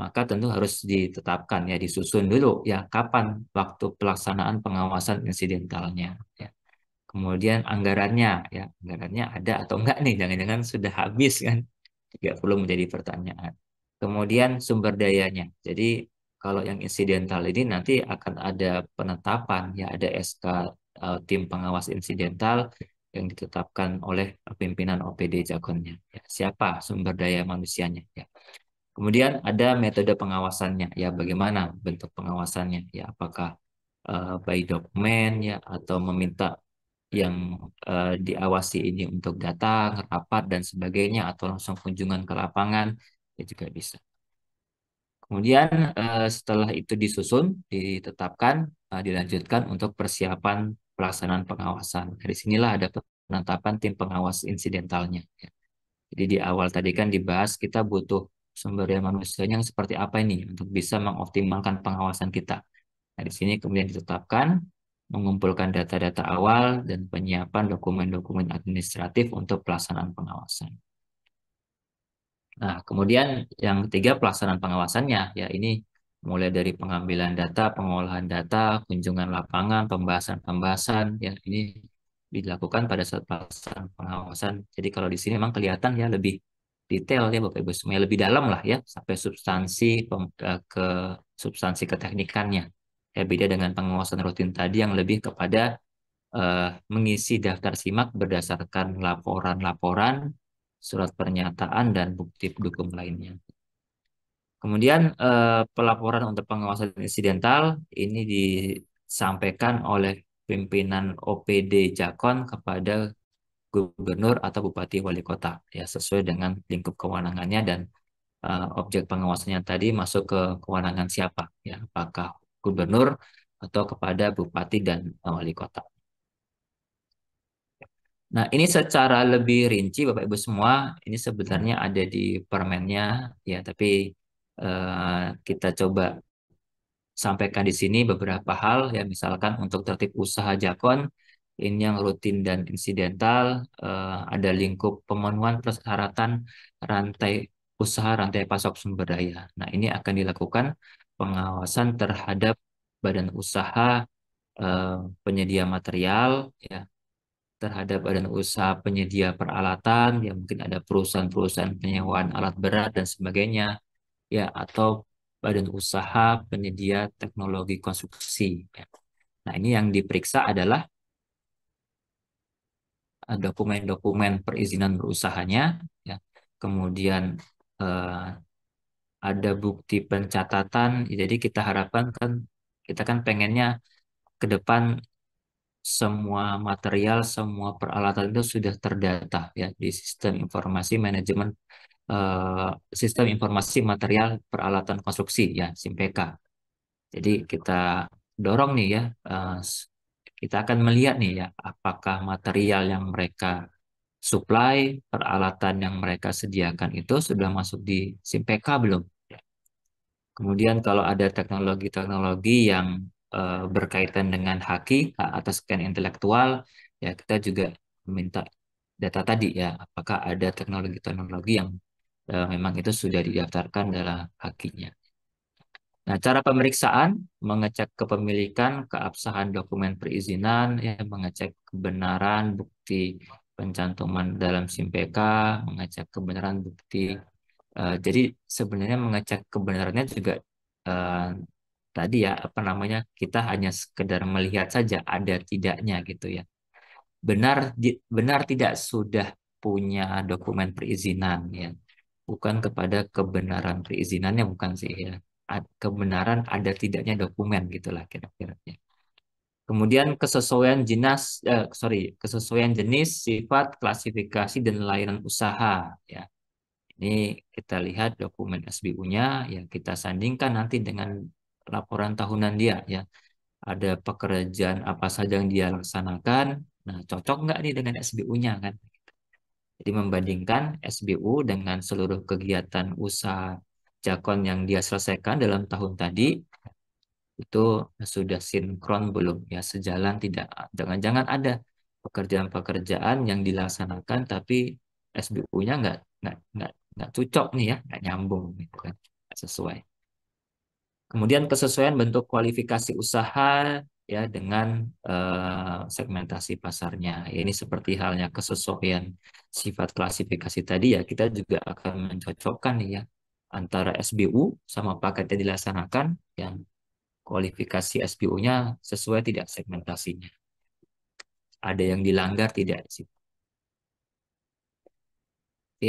maka tentu harus ditetapkan ya disusun dulu ya kapan waktu pelaksanaan pengawasan insidentalnya ya. Kemudian anggarannya ya anggarannya ada atau enggak nih jangan-jangan sudah habis kan juga perlu menjadi pertanyaan. Kemudian sumber dayanya. Jadi kalau yang insidental ini nanti akan ada penetapan ya ada SK uh, eh, tim pengawas insidental yang ditetapkan oleh pimpinan OPD Jagonnya. Ya, siapa sumber daya manusianya? Ya. Kemudian ada metode pengawasannya. Ya, bagaimana bentuk pengawasannya? Ya, apakah uh, by dokumen ya atau meminta yang uh, diawasi ini untuk datang, rapat dan sebagainya atau langsung kunjungan ke lapangan ya juga bisa. Kemudian uh, setelah itu disusun, ditetapkan, uh, dilanjutkan untuk persiapan pelaksanaan pengawasan. Nah, Dari sinilah ada penetapan tim pengawas insidentalnya. Ya. Jadi di awal tadi kan dibahas kita butuh sumber daya manusianya yang seperti apa ini untuk bisa mengoptimalkan pengawasan kita. Nah, di sini kemudian ditetapkan mengumpulkan data-data awal dan penyiapan dokumen-dokumen administratif untuk pelaksanaan pengawasan. Nah, kemudian yang ketiga pelaksanaan pengawasannya, ya ini mulai dari pengambilan data, pengolahan data, kunjungan lapangan, pembahasan-pembahasan yang ini dilakukan pada saat pelaksanaan pengawasan. Jadi kalau di sini memang kelihatan ya lebih detail ya Bapak Ibu semuanya lebih dalam lah ya sampai substansi e, ke substansi keteknikannya. Ya beda dengan pengawasan rutin tadi yang lebih kepada uh, mengisi daftar simak berdasarkan laporan-laporan, surat pernyataan dan bukti pendukung lainnya. Kemudian eh, pelaporan untuk pengawasan insidental ini disampaikan oleh pimpinan OPD Jakon kepada gubernur atau bupati wali kota ya sesuai dengan lingkup kewenangannya dan eh, objek pengawasannya tadi masuk ke kewenangan siapa ya apakah gubernur atau kepada bupati dan eh, wali kota. Nah, ini secara lebih rinci Bapak Ibu semua, ini sebenarnya ada di permennya ya, tapi Eh, kita coba sampaikan di sini beberapa hal ya misalkan untuk tertib usaha Jakon ini yang rutin dan insidental, uh, ada lingkup pemenuhan persyaratan rantai usaha rantai pasok sumber daya. Nah, ini akan dilakukan pengawasan terhadap badan usaha uh, penyedia material ya terhadap badan usaha penyedia peralatan ya mungkin ada perusahaan-perusahaan penyewaan alat berat dan sebagainya ya atau badan usaha penyedia teknologi konstruksi. Ya. Nah, ini yang diperiksa adalah dokumen-dokumen perizinan berusahanya, ya. kemudian eh, ada bukti pencatatan. Jadi kita harapkan kan kita kan pengennya ke depan semua material, semua peralatan itu sudah terdata ya di sistem informasi manajemen Eh, sistem informasi material peralatan konstruksi ya SIMPK. Jadi kita dorong nih ya eh, kita akan melihat nih ya apakah material yang mereka supply, peralatan yang mereka sediakan itu sudah masuk di SIMPK belum? Kemudian kalau ada teknologi-teknologi yang eh, berkaitan dengan haki atas scan intelektual, ya kita juga minta data tadi ya apakah ada teknologi-teknologi yang uh, memang itu sudah didaftarkan dalam hakinya. Nah, cara pemeriksaan mengecek kepemilikan, keabsahan dokumen perizinan, ya, mengecek kebenaran bukti pencantuman dalam SIM PK, mengecek kebenaran bukti. Uh, jadi sebenarnya mengecek kebenarannya juga uh, tadi ya apa namanya kita hanya sekedar melihat saja ada tidaknya gitu ya. Benar benar tidak sudah punya dokumen perizinan ya bukan kepada kebenaran perizinannya bukan sih ya kebenaran ada tidaknya dokumen gitulah kira-kiranya kemudian kesesuaian jenis eh, sorry kesesuaian jenis sifat klasifikasi dan layanan usaha ya ini kita lihat dokumen SBU-nya ya kita sandingkan nanti dengan laporan tahunan dia ya ada pekerjaan apa saja yang dia laksanakan nah cocok nggak nih dengan SBU-nya kan jadi membandingkan SBU dengan seluruh kegiatan usaha Jakon yang dia selesaikan dalam tahun tadi itu sudah sinkron belum ya sejalan tidak jangan jangan ada pekerjaan-pekerjaan yang dilaksanakan tapi SBU-nya nggak nggak nggak nggak cocok nih ya nggak nyambung gitu kan sesuai kemudian kesesuaian bentuk kualifikasi usaha ya dengan uh, segmentasi pasarnya. ini seperti halnya kesesuaian sifat klasifikasi tadi ya kita juga akan mencocokkan ya antara SBU sama paket yang dilaksanakan yang kualifikasi SBU-nya sesuai tidak segmentasinya. Ada yang dilanggar tidak sih? Oke,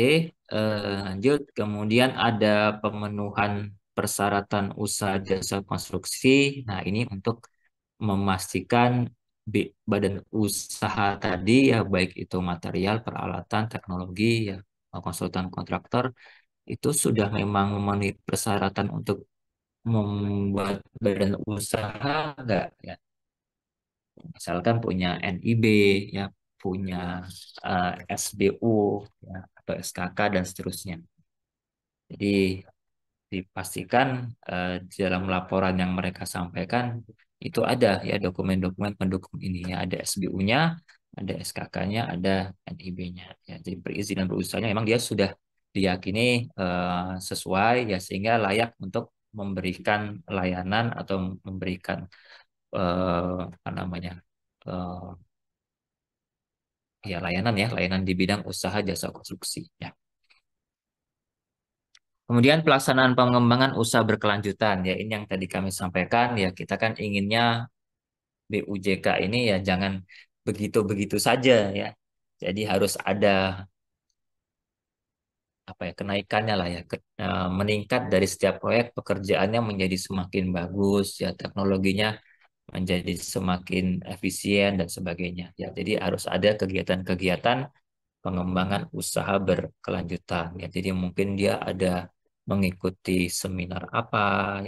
eh, lanjut. Kemudian ada pemenuhan persyaratan usaha jasa konstruksi. Nah, ini untuk memastikan badan usaha tadi ya baik itu material, peralatan, teknologi ya konsultan kontraktor itu sudah memang memenuhi persyaratan untuk membuat badan usaha enggak ya. Misalkan punya NIB ya, punya uh, eh, SBU ya, atau SKK dan seterusnya. Jadi dipastikan uh, dalam laporan yang mereka sampaikan itu ada ya dokumen-dokumen pendukung ini ya ada SBU-nya, ada SKK-nya, ada NIB-nya ya. Jadi perizinan berusahanya memang dia sudah diyakini uh, sesuai ya sehingga layak untuk memberikan layanan atau memberikan uh, apa namanya uh, ya layanan ya layanan di bidang usaha jasa konstruksi ya Kemudian pelaksanaan pengembangan usaha berkelanjutan, ya ini yang tadi kami sampaikan, ya kita kan inginnya BUJK ini ya jangan begitu-begitu saja ya. Jadi harus ada apa ya kenaikannya lah ya e, meningkat dari setiap proyek pekerjaannya menjadi semakin bagus ya teknologinya menjadi semakin efisien dan sebagainya ya jadi harus ada kegiatan-kegiatan pengembangan usaha berkelanjutan ya jadi mungkin dia ada mengikuti seminar apa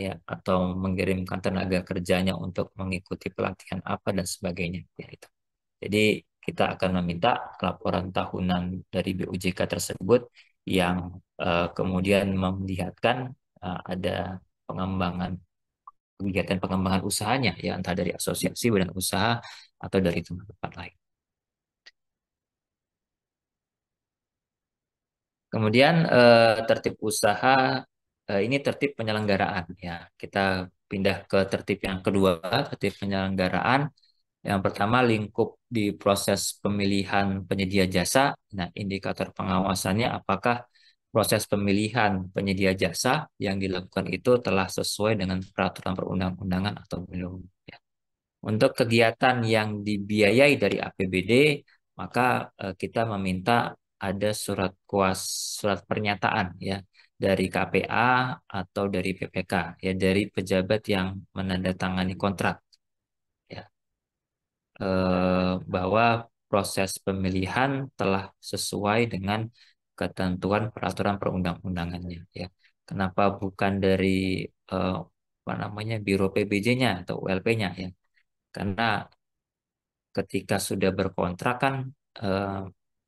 ya atau mengirimkan tenaga kerjanya untuk mengikuti pelatihan apa dan sebagainya ya itu. Jadi kita akan meminta laporan tahunan dari BUJK tersebut yang uh, kemudian memlihatkan uh, ada pengembangan kegiatan pengembangan usahanya ya entah dari asosiasi badan usaha atau dari tempat-tempat lain. Kemudian eh, tertib usaha eh, ini tertib penyelenggaraan ya. Kita pindah ke tertib yang kedua, tertib penyelenggaraan. Yang pertama lingkup di proses pemilihan penyedia jasa. Nah, indikator pengawasannya apakah proses pemilihan penyedia jasa yang dilakukan itu telah sesuai dengan peraturan perundang-undangan atau belum. Ya. Untuk kegiatan yang dibiayai dari APBD, maka eh, kita meminta ada surat kuas surat pernyataan ya dari KPA atau dari PPK ya dari pejabat yang menandatangani kontrak ya eh, bahwa proses pemilihan telah sesuai dengan ketentuan peraturan perundang-undangannya ya kenapa bukan dari eh, apa namanya biro PBJ-nya atau ULP-nya ya karena ketika sudah berkontrak kan eh,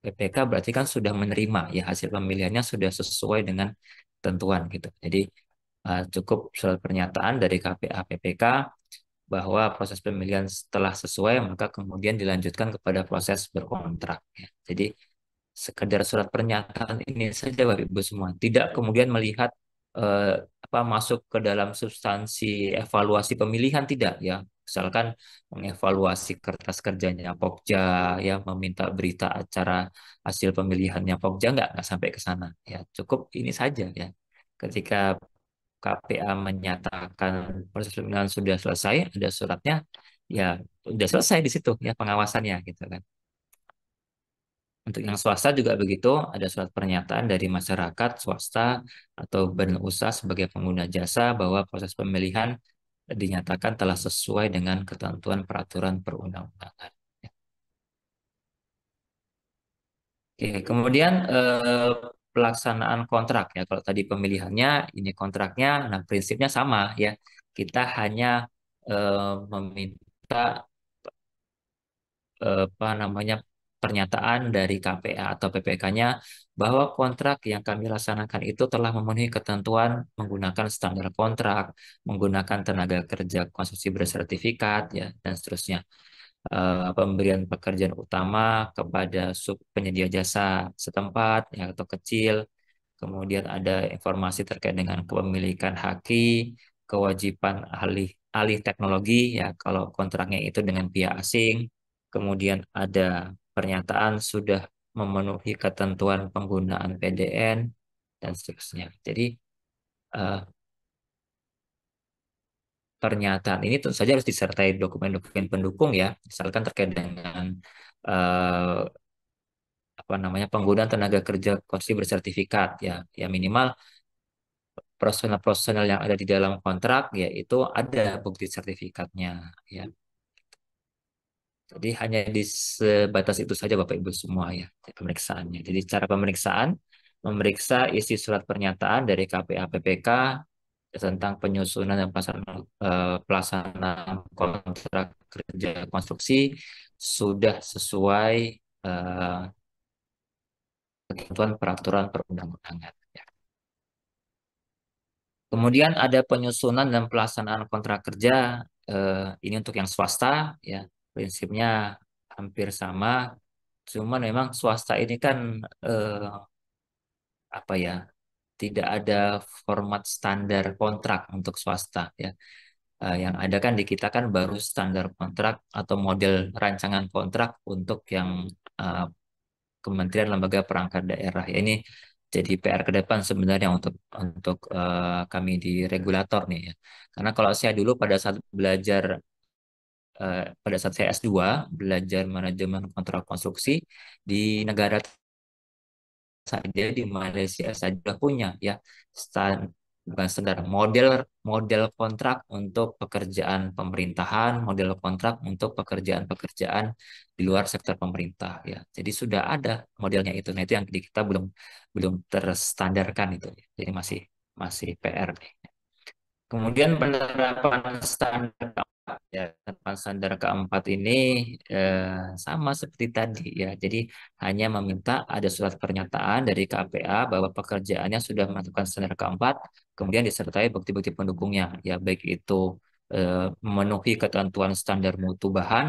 PPK berarti kan sudah menerima ya hasil pemilihannya sudah sesuai dengan tentuan gitu. Jadi uh, cukup surat pernyataan dari KPA PPK bahwa proses pemilihan setelah sesuai maka kemudian dilanjutkan kepada proses berkontrak. Ya. Jadi sekedar surat pernyataan ini saja Bapak Ibu semua tidak kemudian melihat uh, apa masuk ke dalam substansi evaluasi pemilihan tidak ya misalkan mengevaluasi kertas kerjanya Pokja ya meminta berita acara hasil pemilihannya Pokja nggak nggak sampai ke sana ya cukup ini saja ya ketika KPA menyatakan proses pemilihan sudah selesai ada suratnya ya sudah selesai di situ ya pengawasannya gitu kan untuk yang swasta juga begitu, ada surat pernyataan dari masyarakat swasta atau badan usaha sebagai pengguna jasa bahwa proses pemilihan dinyatakan telah sesuai dengan ketentuan peraturan perundang-undangan. Oke, kemudian eh, pelaksanaan kontrak ya. Kalau tadi pemilihannya, ini kontraknya. Nah, prinsipnya sama ya. Kita hanya eh, meminta eh, apa namanya pernyataan dari KPA atau PPK-nya bahwa kontrak yang kami laksanakan itu telah memenuhi ketentuan menggunakan standar kontrak, menggunakan tenaga kerja konsumsi bersertifikat ya dan seterusnya. Uh, pemberian pekerjaan utama kepada sub penyedia jasa setempat ya, atau kecil. Kemudian ada informasi terkait dengan kepemilikan haki, kewajiban alih alih teknologi ya kalau kontraknya itu dengan pihak asing. Kemudian ada pernyataan sudah memenuhi ketentuan penggunaan PDN dan seterusnya. Jadi uh, pernyataan ini tentu saja harus disertai dokumen-dokumen pendukung ya, misalkan terkait dengan uh, apa namanya penggunaan tenaga kerja konstruksi bersertifikat ya, ya minimal personal-personal yang ada di dalam kontrak yaitu ada bukti sertifikatnya ya jadi hanya di sebatas itu saja Bapak Ibu semua ya pemeriksaannya. Jadi cara pemeriksaan memeriksa isi surat pernyataan dari KPA PPK tentang penyusunan dan eh, pelaksanaan, kontrak kerja konstruksi sudah sesuai eh, ketentuan peraturan perundang-undangan. Ya. Kemudian ada penyusunan dan pelaksanaan kontrak kerja uh, ini untuk yang swasta ya prinsipnya hampir sama. Cuman memang swasta ini kan eh, apa ya? Tidak ada format standar kontrak untuk swasta ya. eh, yang ada kan di kita kan baru standar kontrak atau model rancangan kontrak untuk yang eh, kementerian lembaga perangkat daerah ya ini jadi PR ke depan sebenarnya untuk untuk uh, kami di regulator nih ya karena kalau saya dulu pada saat belajar Eh, pada saat saya S2 belajar manajemen kontrak konstruksi di negara saja di Malaysia saja punya ya stand, bukan standar model model kontrak untuk pekerjaan pemerintahan model kontrak untuk pekerjaan-pekerjaan di luar sektor pemerintah ya jadi sudah ada modelnya itu nah itu yang kita belum belum terstandarkan itu jadi masih masih PR Kemudian penerapan standar Ya, tanpa standar keempat ini eh, sama seperti tadi ya. Jadi hanya meminta ada surat pernyataan dari KPA bahwa pekerjaannya sudah menentukan standar keempat, kemudian disertai bukti-bukti pendukungnya. Ya, baik itu eh, memenuhi ketentuan standar mutu bahan,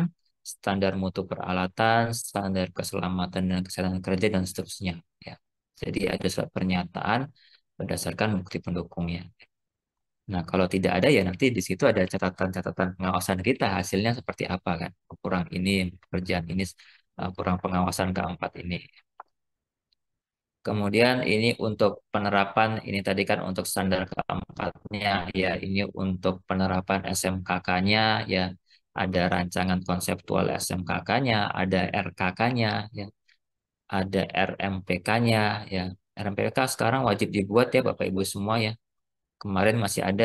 standar mutu peralatan, standar keselamatan dan kesehatan kerja dan seterusnya. Ya, jadi ada surat pernyataan berdasarkan bukti pendukungnya. Nah, kalau tidak ada ya nanti di situ ada catatan-catatan pengawasan kita hasilnya seperti apa kan. Oh, kurang ini, pekerjaan ini, eh, kurang pengawasan keempat ini. Kemudian ini untuk penerapan, ini tadi kan untuk standar keempatnya, ya ini untuk penerapan SMKK-nya, ya ada rancangan konseptual SMKK-nya, ada RKK-nya, ya ada RMPK-nya, ya RMPK sekarang wajib dibuat ya Bapak Ibu semua ya kemarin masih ada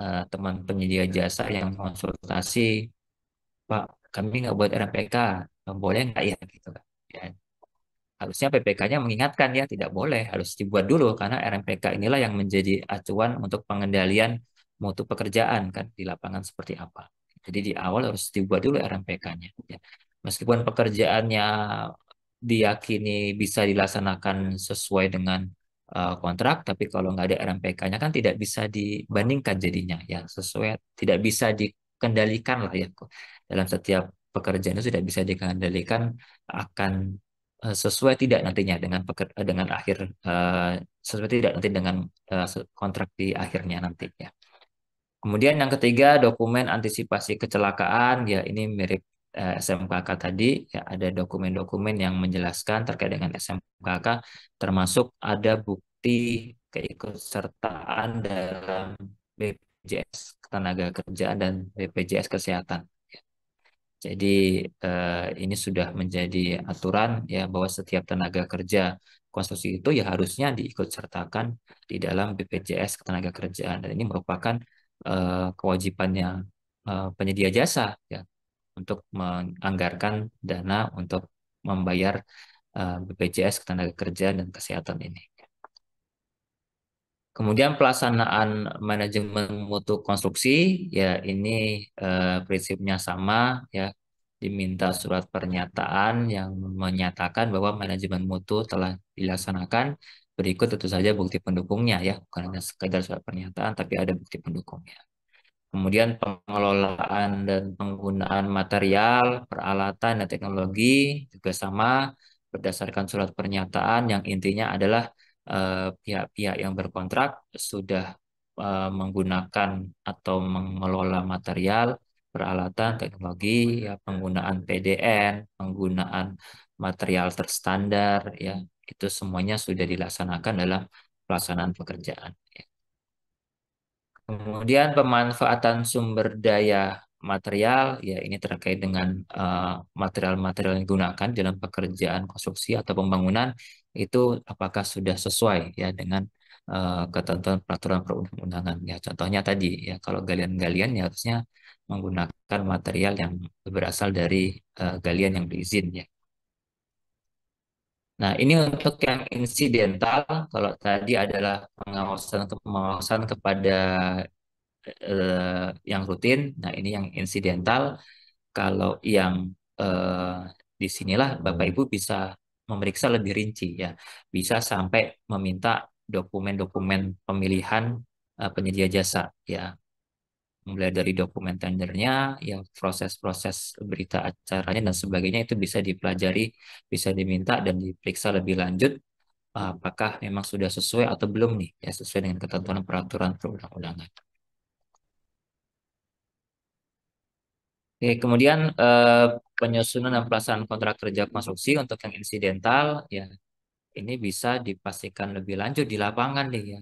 uh, teman penyedia jasa yang konsultasi Pak kami nggak buat RPK boleh nggak ya gitu kan ya. harusnya PPK-nya mengingatkan ya tidak boleh harus dibuat dulu karena RPK inilah yang menjadi acuan untuk pengendalian mutu pekerjaan kan di lapangan seperti apa jadi di awal harus dibuat dulu RPK-nya ya. meskipun pekerjaannya diyakini bisa dilaksanakan sesuai dengan Eh, kontrak, tapi kalau nggak ada RMPK-nya kan tidak bisa dibandingkan jadinya ya sesuai tidak bisa dikendalikan lah ya dalam setiap pekerjaan itu tidak bisa dikendalikan akan eh, sesuai tidak nantinya dengan peker, dengan akhir eh, sesuai tidak nanti dengan kontrak di akhirnya nantinya Kemudian yang ketiga dokumen antisipasi kecelakaan ya ini mirip Eh, SMKK tadi ya ada dokumen-dokumen yang menjelaskan terkait dengan SMKK termasuk ada bukti keikutsertaan dalam BPJS tenaga kerjaan dan BPJS kesehatan. Jadi eh, ini sudah menjadi aturan ya bahwa setiap tenaga kerja konstruksi itu ya harusnya diikutsertakan di dalam BPJS ketenaga kerjaan dan ini merupakan eh, kewajibannya eh, penyedia jasa ya untuk menganggarkan dana untuk membayar uh, eh, BPJS kerja dan kesehatan ini. Kemudian pelaksanaan manajemen mutu konstruksi ya ini eh, prinsipnya sama ya diminta surat pernyataan yang menyatakan bahwa manajemen mutu telah dilaksanakan berikut tentu saja bukti pendukungnya ya bukan hanya sekedar surat pernyataan tapi ada bukti pendukungnya kemudian pengelolaan dan penggunaan material, peralatan, dan teknologi juga sama berdasarkan surat pernyataan yang intinya adalah eh, pihak-pihak eh, yang berkontrak sudah eh, menggunakan atau mengelola material, peralatan, teknologi, ya, penggunaan PDN, penggunaan material terstandar, ya itu semuanya sudah dilaksanakan dalam pelaksanaan pekerjaan. Ya. Kemudian pemanfaatan sumber daya material, ya ini terkait dengan eh, material-material uh, yang digunakan dalam pekerjaan konstruksi atau pembangunan itu apakah sudah sesuai ya dengan uh, ketentuan peraturan perundang-undangan. Ya contohnya tadi ya kalau galian-galian ya harusnya menggunakan material yang berasal dari uh, galian yang berizin ya Nah, ini untuk yang insidental, kalau tadi adalah pengawasan pengawasan kepada eh, yang rutin. Nah, ini yang insidental. Kalau yang eh, di sinilah Bapak Ibu bisa memeriksa lebih rinci ya. Bisa sampai meminta dokumen-dokumen pemilihan eh, penyedia jasa ya mulai dari dokumen tendernya, ya proses-proses berita acaranya dan sebagainya itu bisa dipelajari, bisa diminta dan diperiksa lebih lanjut eh, apakah memang sudah sesuai atau belum nih ya sesuai dengan ketentuan peraturan perundang-undangan. Oke, kemudian eh, penyusunan dan pelaksanaan kontrak kerja konstruksi untuk yang insidental ya ini bisa dipastikan lebih lanjut di lapangan nih ya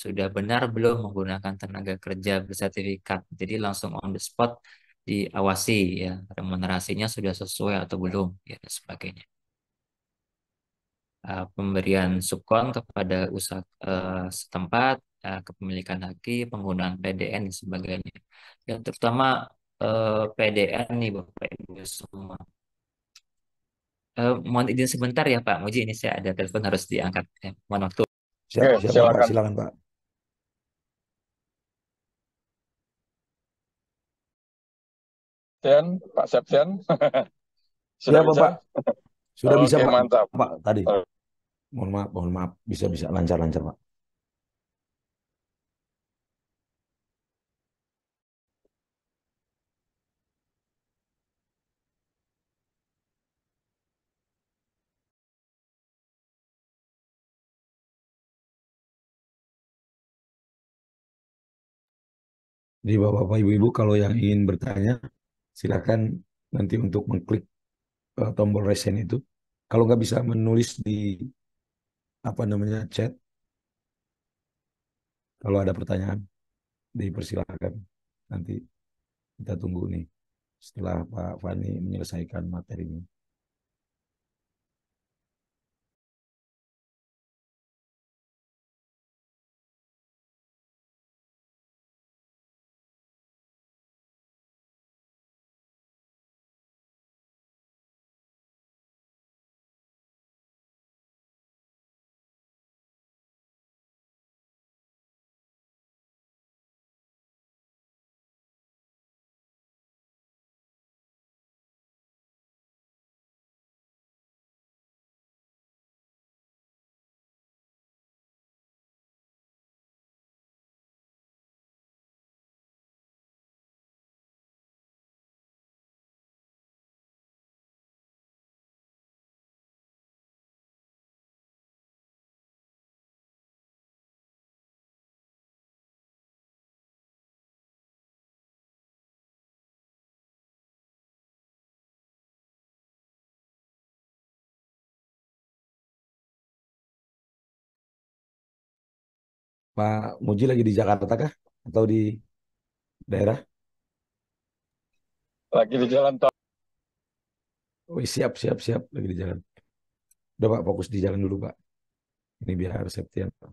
sudah benar belum menggunakan tenaga kerja bersertifikat. Jadi langsung on the spot diawasi ya remunerasinya sudah sesuai atau belum ya dan sebagainya. Uh, pemberian subkon kepada usaha uh, setempat, uh, kepemilikan haki, penggunaan PDN dan sebagainya. Dan ya, terutama uh, eh, PDN nih Bapak Ibu semua. Uh, mohon izin sebentar ya Pak Muji, ini saya ada telepon harus diangkat. Eh, mohon waktu. Siap, Oke, siap, silakan. Pak. Silakan, Pak. Septian, Pak Septian. Sudah siap, bisa? Pak. Sudah Oke, bisa, Pak. mantap. Pak, tadi. Mohon maaf, mohon maaf. Bisa-bisa lancar-lancar, Pak. Jadi bapak-bapak, ibu-ibu kalau yang ingin bertanya, silakan nanti untuk mengklik uh, tombol resen itu. Kalau nggak bisa menulis di apa namanya chat, kalau ada pertanyaan dipersilakan nanti kita tunggu nih setelah Pak Fani menyelesaikan materinya. Pak Muji lagi di Jakarta kah? Atau di daerah? Lagi di jalan tol. Oh, iya, siap, siap, siap. Lagi di jalan. Udah Pak, fokus di jalan dulu Pak. Ini biar harus Septian. Pak.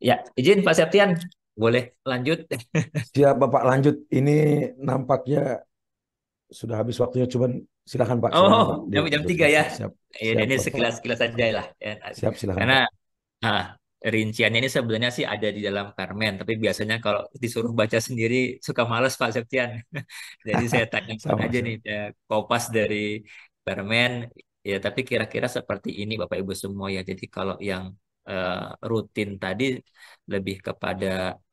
Ya, izin Pak Septian, boleh lanjut. Siap Bapak lanjut. Ini nampaknya sudah habis waktunya, cuman silakan Pak. Oh, silakan, oh, Pak. jam tiga ya. Siap. Ya, siap, ini sekilas sekilas saja lah. Ya, siap silakan. Karena nah, rinciannya ini sebenarnya sih ada di dalam Permen, tapi biasanya kalau disuruh baca sendiri suka males Pak Septian. Jadi saya tanya Sama, aja nih, ya, kopas dari Permen. Ya, tapi kira-kira seperti ini Bapak Ibu semua ya. Jadi kalau yang uh, rutin tadi lebih kepada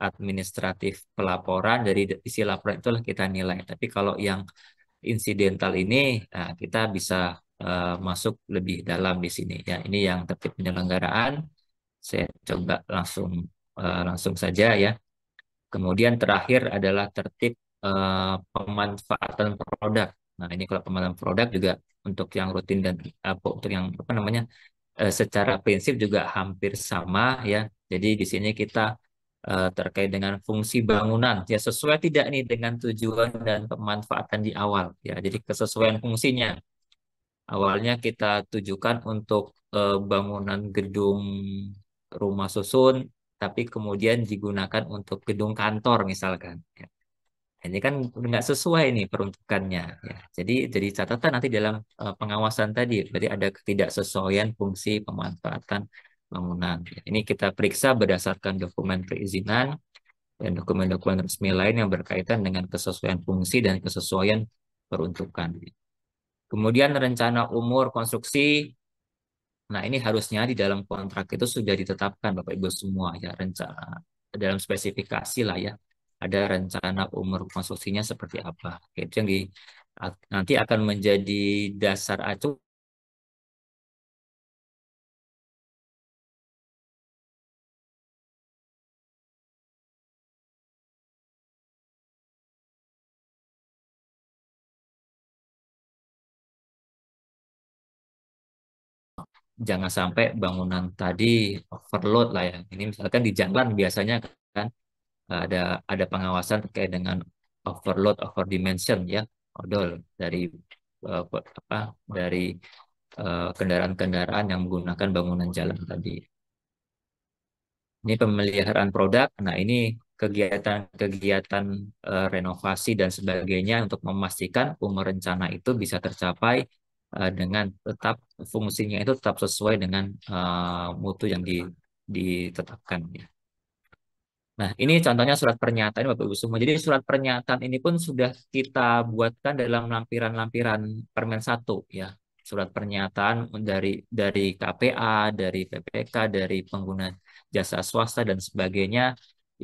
administratif pelaporan dari isi laporan itulah kita nilai tapi kalau yang insidental ini nah, kita bisa uh, masuk lebih dalam di sini ya ini yang tertib penyelenggaraan saya coba langsung uh, langsung saja ya kemudian terakhir adalah tertib uh, pemanfaatan produk nah ini kalau pemanfaatan produk juga untuk yang rutin dan apa untuk yang apa namanya Eh, secara prinsip juga hampir sama ya. Jadi di sini kita eh, terkait dengan fungsi bangunan ya sesuai tidak nih dengan tujuan dan pemanfaatan di awal ya. Jadi kesesuaian fungsinya. Awalnya kita tujukan untuk eh, bangunan gedung rumah susun tapi kemudian digunakan untuk gedung kantor misalkan ya ini kan nggak sesuai nih peruntukannya ya. jadi jadi catatan nanti dalam uh, pengawasan tadi berarti ada ketidaksesuaian fungsi pemanfaatan bangunan ya. ini kita periksa berdasarkan dokumen perizinan dan dokumen-dokumen resmi lain yang berkaitan dengan kesesuaian fungsi dan kesesuaian peruntukan kemudian rencana umur konstruksi nah ini harusnya di dalam kontrak itu sudah ditetapkan bapak ibu semua ya rencana dalam spesifikasi lah ya ada rencana umur konstruksinya seperti apa. itu yang di, nanti akan menjadi dasar acuan jangan sampai bangunan tadi overload lah ya. Ini misalkan di jalan biasanya kan Nah, ada ada pengawasan terkait dengan overload over dimension ya odol dari uh, apa dari eh, kendaraan-kendaraan uh, yang menggunakan bangunan jalan tadi. Ini pemeliharaan produk. Nah, ini kegiatan-kegiatan uh, eh, renovasi dan sebagainya untuk memastikan umur rencana itu bisa tercapai uh, dengan tetap fungsinya itu tetap sesuai dengan uh, mutu yang di, ditetapkan ya. Nah, ini contohnya surat pernyataan Bapak Ibu semua. Jadi surat pernyataan ini pun sudah kita buatkan dalam lampiran-lampiran Permen 1 ya. Surat pernyataan dari dari KPA, dari PPK, dari pengguna jasa swasta dan sebagainya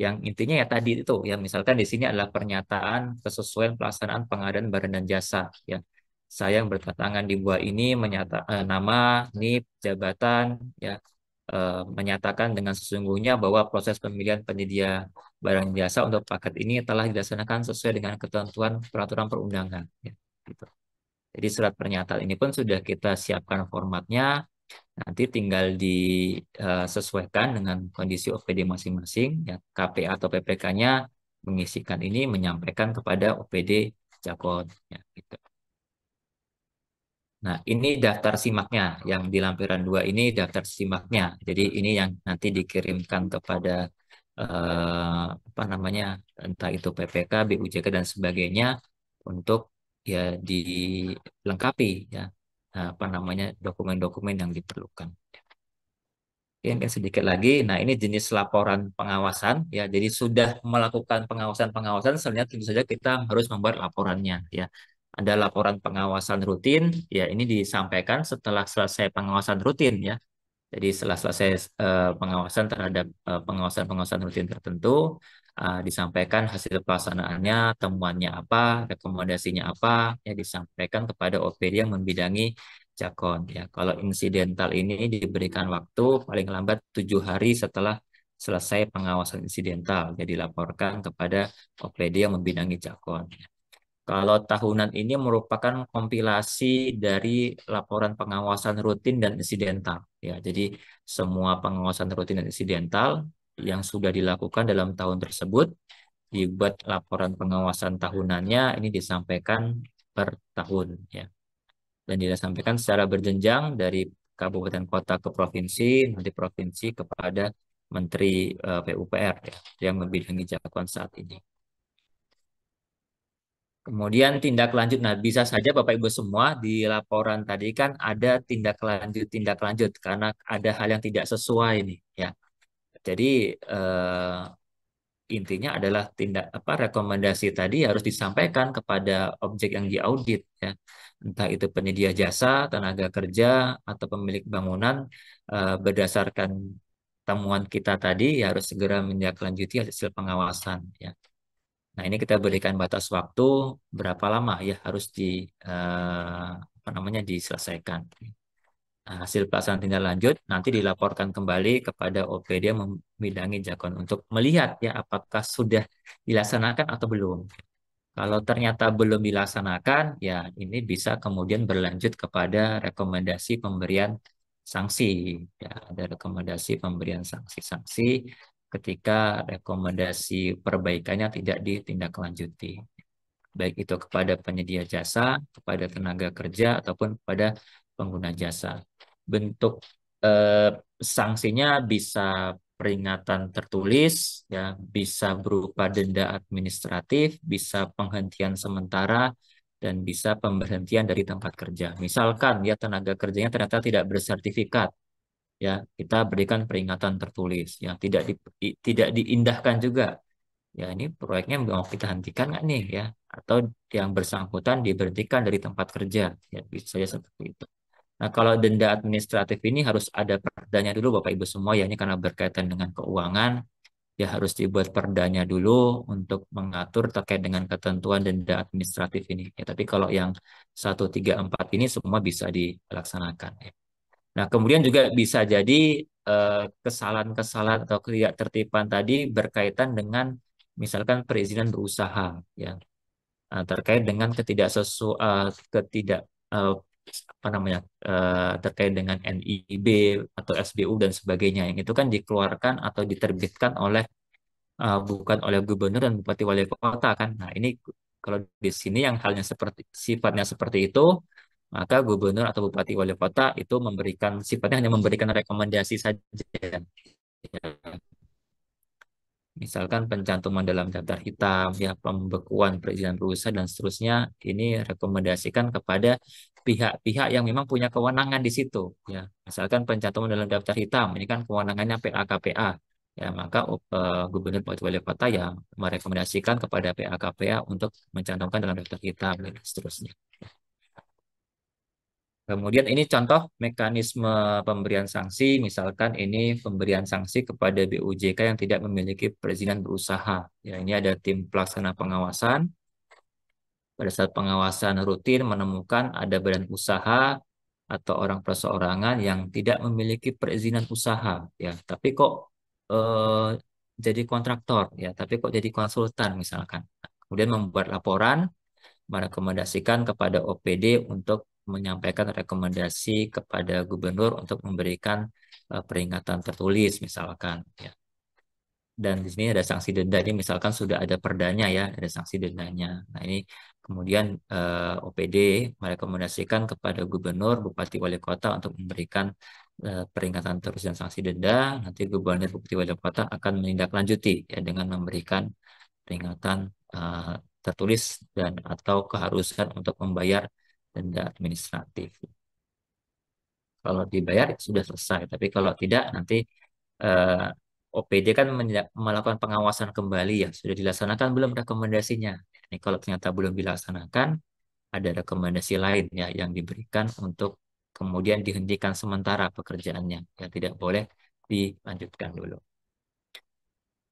yang intinya ya tadi itu ya misalkan di sini adalah pernyataan kesesuaian pelaksanaan pengadaan barang dan jasa ya. Saya yang bertatangan di buah ini menyata eh, nama, NIP, jabatan ya Eh, menyatakan dengan sesungguhnya bahwa proses pemilihan penyedia barang jasa untuk paket ini telah dilaksanakan sesuai dengan ketentuan peraturan perundangan. Ya, gitu. Jadi surat pernyataan ini pun sudah kita siapkan formatnya, nanti tinggal disesuaikan eh, dengan kondisi OPD masing-masing, ya KPA atau PPK-nya mengisikan ini menyampaikan kepada OPD Jakot. Ya, gitu. Nah, ini daftar simaknya yang di lampiran dua ini daftar simaknya. Jadi ini yang nanti dikirimkan kepada eh, apa namanya? entah itu PPK, BUJK dan sebagainya untuk ya dilengkapi ya nah, apa namanya dokumen-dokumen yang diperlukan. yang sedikit lagi. Nah, ini jenis laporan pengawasan ya. Jadi sudah melakukan pengawasan-pengawasan, selanjutnya tentu saja kita harus membuat laporannya ya ada laporan pengawasan rutin, ya ini disampaikan setelah selesai pengawasan rutin ya. Jadi setelah selesai uh, pengawasan terhadap pengawasan-pengawasan eh, rutin tertentu, uh, disampaikan hasil pelaksanaannya, temuannya apa, rekomendasinya apa, ya disampaikan kepada OPD yang membidangi jakon. Ya, kalau insidental ini diberikan waktu paling lambat tujuh hari setelah selesai pengawasan insidental, jadi ya, dilaporkan kepada OPD yang membidangi jakon. Ya. Kalau tahunan ini merupakan kompilasi dari laporan pengawasan rutin dan insidental. Ya, jadi semua pengawasan rutin dan insidental yang sudah dilakukan dalam tahun tersebut dibuat laporan pengawasan tahunannya ini disampaikan per tahun ya. Dan disampaikan secara berjenjang dari kabupaten kota ke provinsi, nanti provinsi kepada Menteri eh, PUPR ya, yang membidangi Jakuan saat ini. Kemudian tindak lanjut, nah bisa saja Bapak Ibu semua di laporan tadi kan ada tindak lanjut tindak lanjut karena ada hal yang tidak sesuai nih ya. Jadi eh, intinya adalah tindak apa rekomendasi tadi harus disampaikan kepada objek yang diaudit ya, entah itu penyedia jasa, tenaga kerja atau pemilik bangunan eh, berdasarkan temuan kita tadi ya harus segera menindaklanjuti hasil pengawasan ya. Nah, ini kita berikan batas waktu berapa lama ya harus di eh, apa namanya diselesaikan. Nah, hasil pelaksanaan tindak lanjut nanti dilaporkan kembali kepada OPD yang membidangi jakon untuk melihat ya apakah sudah dilaksanakan atau belum. Kalau ternyata belum dilaksanakan, ya ini bisa kemudian berlanjut kepada rekomendasi pemberian sanksi. Ya, ada rekomendasi pemberian sanksi-sanksi ketika rekomendasi perbaikannya tidak ditindaklanjuti baik itu kepada penyedia jasa, kepada tenaga kerja ataupun kepada pengguna jasa. Bentuk eh, sanksinya bisa peringatan tertulis ya, bisa berupa denda administratif, bisa penghentian sementara dan bisa pemberhentian dari tempat kerja. Misalkan ya tenaga kerjanya ternyata tidak bersertifikat ya kita berikan peringatan tertulis yang tidak di, tidak diindahkan juga ya ini proyeknya mau kita hentikan nggak nih ya atau yang bersangkutan diberhentikan dari tempat kerja ya bisa saja seperti itu nah kalau denda administratif ini harus ada perdanya dulu bapak ibu semua ya ini karena berkaitan dengan keuangan ya harus dibuat perdanya dulu untuk mengatur terkait dengan ketentuan denda administratif ini ya tapi kalau yang satu tiga empat ini semua bisa dilaksanakan ya. Nah, kemudian juga bisa jadi eh, kesalahan-kesalahan atau tertipan tadi berkaitan dengan misalkan perizinan berusaha ya. Nah, terkait dengan ketidaksesuaian uh, eh, ketidak eh, apa namanya terkait dengan NIB atau SBU dan sebagainya yang itu kan dikeluarkan atau diterbitkan oleh bukan oleh gubernur dan bupati wali kota kan. Nah, ini kalau di sini yang halnya seperti sifatnya seperti itu maka gubernur atau bupati wali kota itu memberikan sifatnya hanya memberikan rekomendasi saja. Ya. Misalkan pencantuman dalam daftar hitam, ya pembekuan perizinan berusaha dan seterusnya ini rekomendasikan kepada pihak-pihak yang memang punya kewenangan di situ. Ya, misalkan pencantuman dalam daftar hitam ini kan kewenangannya PAKPA. Ya, maka uh, gubernur atau wali kota yang merekomendasikan kepada PAKPA untuk mencantumkan dalam daftar hitam dan seterusnya. Kemudian ini contoh mekanisme pemberian sanksi, misalkan ini pemberian sanksi kepada BUJK yang tidak memiliki perizinan berusaha. Ya, ini ada tim pelaksana pengawasan. Pada saat pengawasan rutin menemukan ada badan usaha atau orang perseorangan yang tidak memiliki perizinan usaha, ya. Tapi kok eh, jadi kontraktor, ya. Tapi kok jadi konsultan misalkan. Kemudian membuat laporan merekomendasikan kepada OPD untuk menyampaikan rekomendasi kepada gubernur untuk memberikan uh, peringatan tertulis misalkan ya. Dan di sini ada sanksi denda ini misalkan sudah ada perdanya ya, ada sanksi dendanya. Nah, ini kemudian uh, eh, OPD merekomendasikan kepada gubernur, bupati, wali kota untuk memberikan eh, peringatan terus dan sanksi denda. Nanti gubernur, bupati, wali kota akan menindaklanjuti ya dengan memberikan peringatan uh, tertulis dan atau keharusan untuk membayar denda administratif. Kalau dibayar sudah selesai, tapi kalau tidak nanti eh, OPD kan melakukan pengawasan kembali ya, sudah dilaksanakan belum rekomendasinya. Ini kalau ternyata belum dilaksanakan, ada rekomendasi lain ya yang diberikan untuk kemudian dihentikan sementara pekerjaannya, yang tidak boleh dilanjutkan dulu.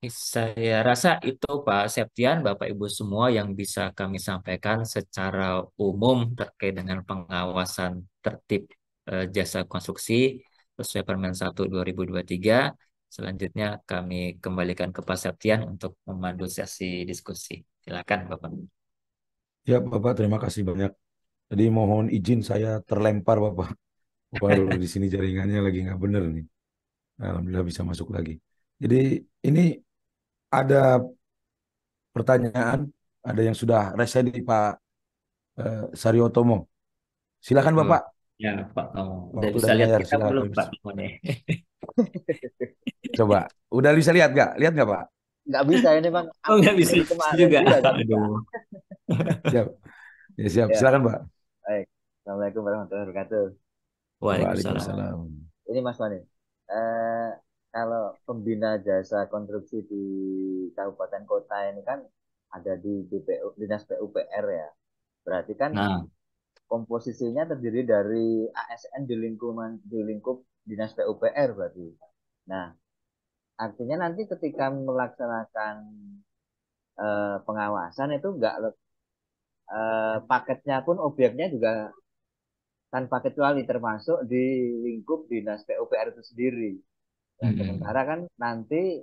Saya rasa itu Pak Septian, Bapak Ibu semua yang bisa kami sampaikan secara umum terkait dengan pengawasan tertib eh, jasa konstruksi sesuai Permen 1 2023. Selanjutnya kami kembalikan ke Pak Septian untuk memandu sesi diskusi. Silakan Bapak. Ya Bapak, terima kasih banyak. Jadi mohon izin saya terlempar Bapak. dulu di sini jaringannya lagi nggak benar nih. Alhamdulillah bisa masuk lagi. Jadi ini ada pertanyaan, ada yang sudah resen di Pak eh, Saryotomo. Silakan hmm. Bapak. Ya Pak Tomo. Udah bisa lihat kita silakan. belum Pak Tomo nih. Coba, udah bisa lihat nggak? Lihat nggak Pak? Nggak bisa ini Bang. Oh nggak bisa kemarin juga. juga. siap. Ya siap, ya. silakan Pak. Baik. Assalamualaikum warahmatullahi wabarakatuh. Waalaikumsalam. Waalaikumsalam. Ini Mas Mani. Eh, uh kalau pembina jasa konstruksi di kabupaten kota ini kan ada di DPU, dinas PUPR ya. Berarti kan nah. komposisinya terdiri dari ASN di lingkungan di lingkup dinas PUPR berarti. Nah, artinya nanti ketika melaksanakan eh, pengawasan itu enggak eh, paketnya pun obyeknya juga tanpa kecuali termasuk di lingkup dinas PUPR itu sendiri. Dan sementara kan nanti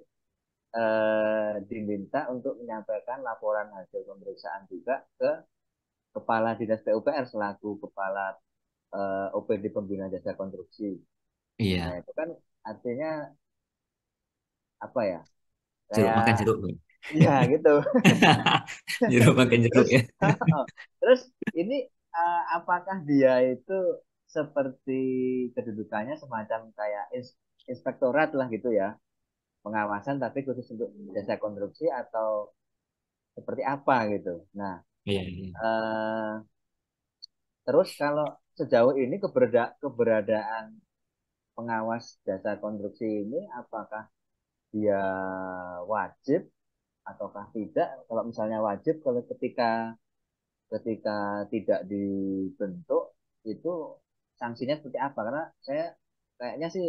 eh, diminta untuk menyampaikan laporan hasil pemeriksaan juga ke Kepala Dinas PUPR selaku Kepala eh, OPD pembina Jasa Konstruksi. Iya. Nah, itu kan artinya apa ya? Jeruk kayak, makan jeruk. Iya gitu. jeruk makan jeruk ya. Oh, terus, ini eh, apakah dia itu seperti kedudukannya semacam kayak inspektorat lah gitu ya pengawasan tapi khusus untuk jasa konstruksi atau seperti apa gitu. Nah, iya, iya. Uh, terus kalau sejauh ini keberada keberadaan pengawas jasa konstruksi ini apakah dia wajib ataukah tidak? Kalau misalnya wajib, kalau ketika ketika tidak dibentuk itu sanksinya seperti apa? Karena saya kayaknya sih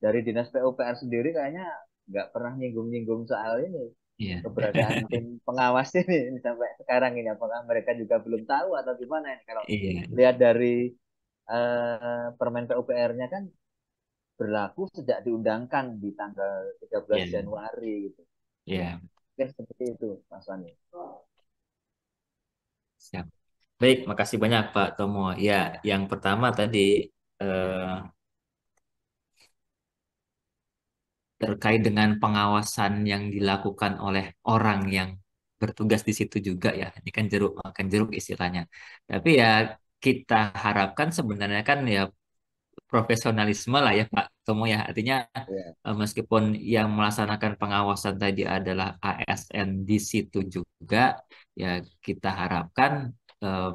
dari dinas PUPR sendiri kayaknya nggak pernah nyinggung-nyinggung soal ini yeah. keberadaan tim pengawas ini sampai sekarang ini apakah mereka juga belum tahu atau gimana ini kalau yeah. lihat dari uh, permen PUPR-nya kan berlaku sejak diundangkan di tanggal 13 yeah. Januari gitu. Ya. Yeah. seperti itu Mas Wani. Siap. Baik, makasih banyak Pak Tomo. Ya, yang pertama tadi eh, terkait dengan pengawasan yang dilakukan oleh orang yang bertugas di situ juga ya. Ini kan jeruk makan jeruk istilahnya. Tapi ya kita harapkan sebenarnya kan ya profesionalisme lah ya Pak Tomo ya. Artinya yeah. Iya. meskipun yang melaksanakan pengawasan tadi adalah ASN di situ juga ya kita harapkan eh,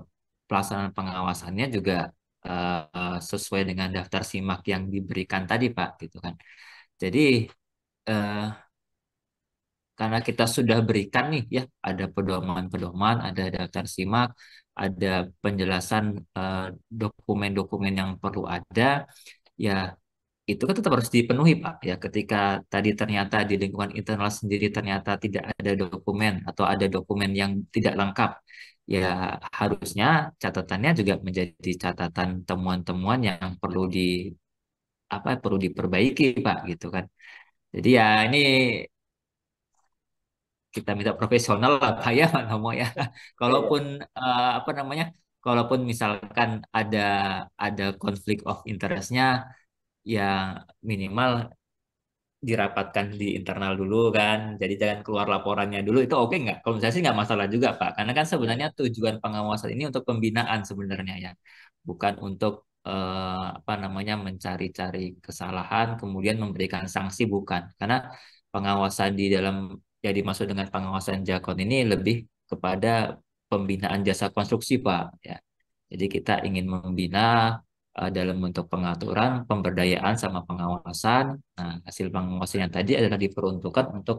pelaksanaan pengawasannya juga eh, sesuai dengan daftar simak yang diberikan tadi Pak gitu kan. Jadi eh, karena kita sudah berikan nih ya ada pedoman-pedoman, ada daftar simak, ada penjelasan eh, dokumen-dokumen eh, yang perlu ada, ya itu kan tetap harus dipenuhi Pak ya ketika tadi ternyata di lingkungan internal sendiri ternyata tidak ada dokumen atau ada dokumen yang tidak lengkap ya harusnya catatannya juga menjadi catatan temuan-temuan yang perlu di apa perlu diperbaiki pak gitu kan jadi ya ini kita minta profesional lah pak ya Pak Nomo ya kalaupun uh, apa namanya kalaupun misalkan ada ada konflik of interestnya ya minimal dirapatkan di internal dulu kan jadi jangan keluar laporannya dulu itu oke okay nggak kalau misalnya sih nggak masalah juga pak karena kan sebenarnya tujuan pengawasan ini untuk pembinaan sebenarnya ya bukan untuk eh, apa namanya mencari-cari kesalahan kemudian memberikan sanksi bukan karena pengawasan di dalam ya masuk dengan pengawasan jakon ini lebih kepada pembinaan jasa konstruksi pak ya jadi kita ingin membina uh, dalam bentuk pengaturan pemberdayaan sama pengawasan nah hasil pengawasan yang tadi adalah diperuntukkan untuk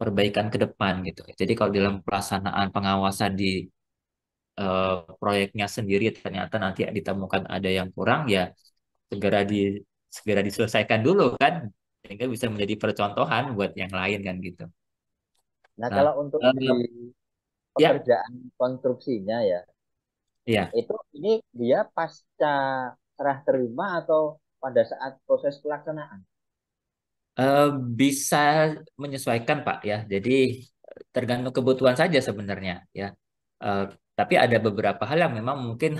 perbaikan ke depan gitu jadi kalau dalam pelaksanaan pengawasan di Eh, proyeknya sendiri ternyata nanti ditemukan ada yang kurang ya segera di segera diselesaikan dulu kan sehingga bisa menjadi percontohan buat yang lain kan gitu. Nah, nah kalau untuk um, pekerjaan ya. konstruksinya ya, ya itu ini dia pasca serah terima atau pada saat proses pelaksanaan? Uh, bisa menyesuaikan Pak ya. Jadi tergantung kebutuhan saja sebenarnya ya. Uh, tapi ada beberapa hal yang memang mungkin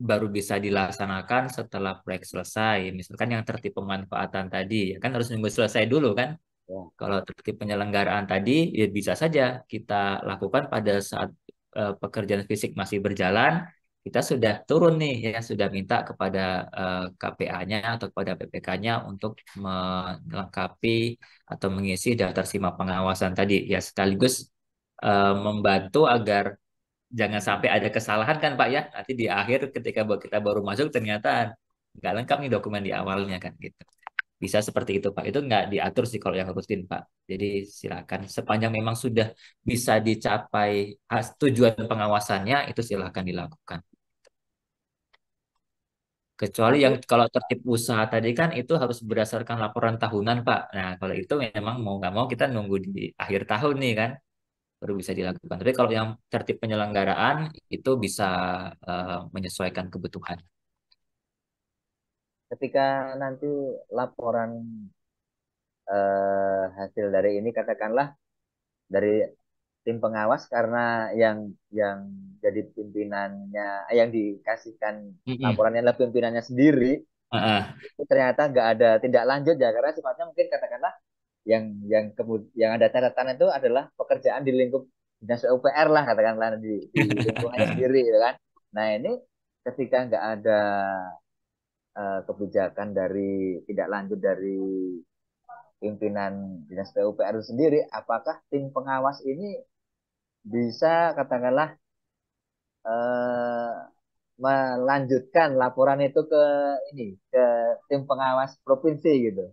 baru bisa dilaksanakan setelah proyek selesai. Misalkan yang tertib pemanfaatan tadi, ya kan harus nunggu selesai dulu kan. Ya. Kalau tertib penyelenggaraan tadi, ya bisa saja kita lakukan pada saat uh, pekerjaan fisik masih berjalan, kita sudah turun nih, ya sudah minta kepada uh, eh, KPA-nya atau kepada PPK-nya untuk melengkapi atau mengisi daftar SIMA pengawasan tadi, ya sekaligus eh, membantu agar jangan sampai ada kesalahan kan Pak ya nanti di akhir ketika kita baru masuk ternyata nggak lengkap nih dokumen di awalnya kan gitu bisa seperti itu Pak itu nggak diatur sih kalau yang rutin Pak jadi silakan sepanjang memang sudah bisa dicapai tujuan pengawasannya itu silakan dilakukan kecuali yang kalau tertib usaha tadi kan itu harus berdasarkan laporan tahunan Pak nah kalau itu memang mau nggak mau kita nunggu di akhir tahun nih kan baru bisa dilakukan. Tapi kalau yang tertib penyelenggaraan itu bisa uh, menyesuaikan kebutuhan. Ketika nanti laporan uh, hasil dari ini katakanlah dari tim pengawas karena yang yang jadi pimpinannya eh, yang dikasihkan laporannya adalah pimpinannya sendiri uh -uh. itu ternyata nggak ada tindak lanjut ya karena sifatnya mungkin katakanlah yang yang yang ada catatan itu adalah pekerjaan di lingkup dinas UPR lah katakanlah di, di lingkungan sendiri gitu kan nah ini ketika nggak ada uh, kebijakan dari tidak lanjut dari pimpinan dinas PUPR sendiri apakah tim pengawas ini bisa katakanlah uh, melanjutkan laporan itu ke ini ke tim pengawas provinsi gitu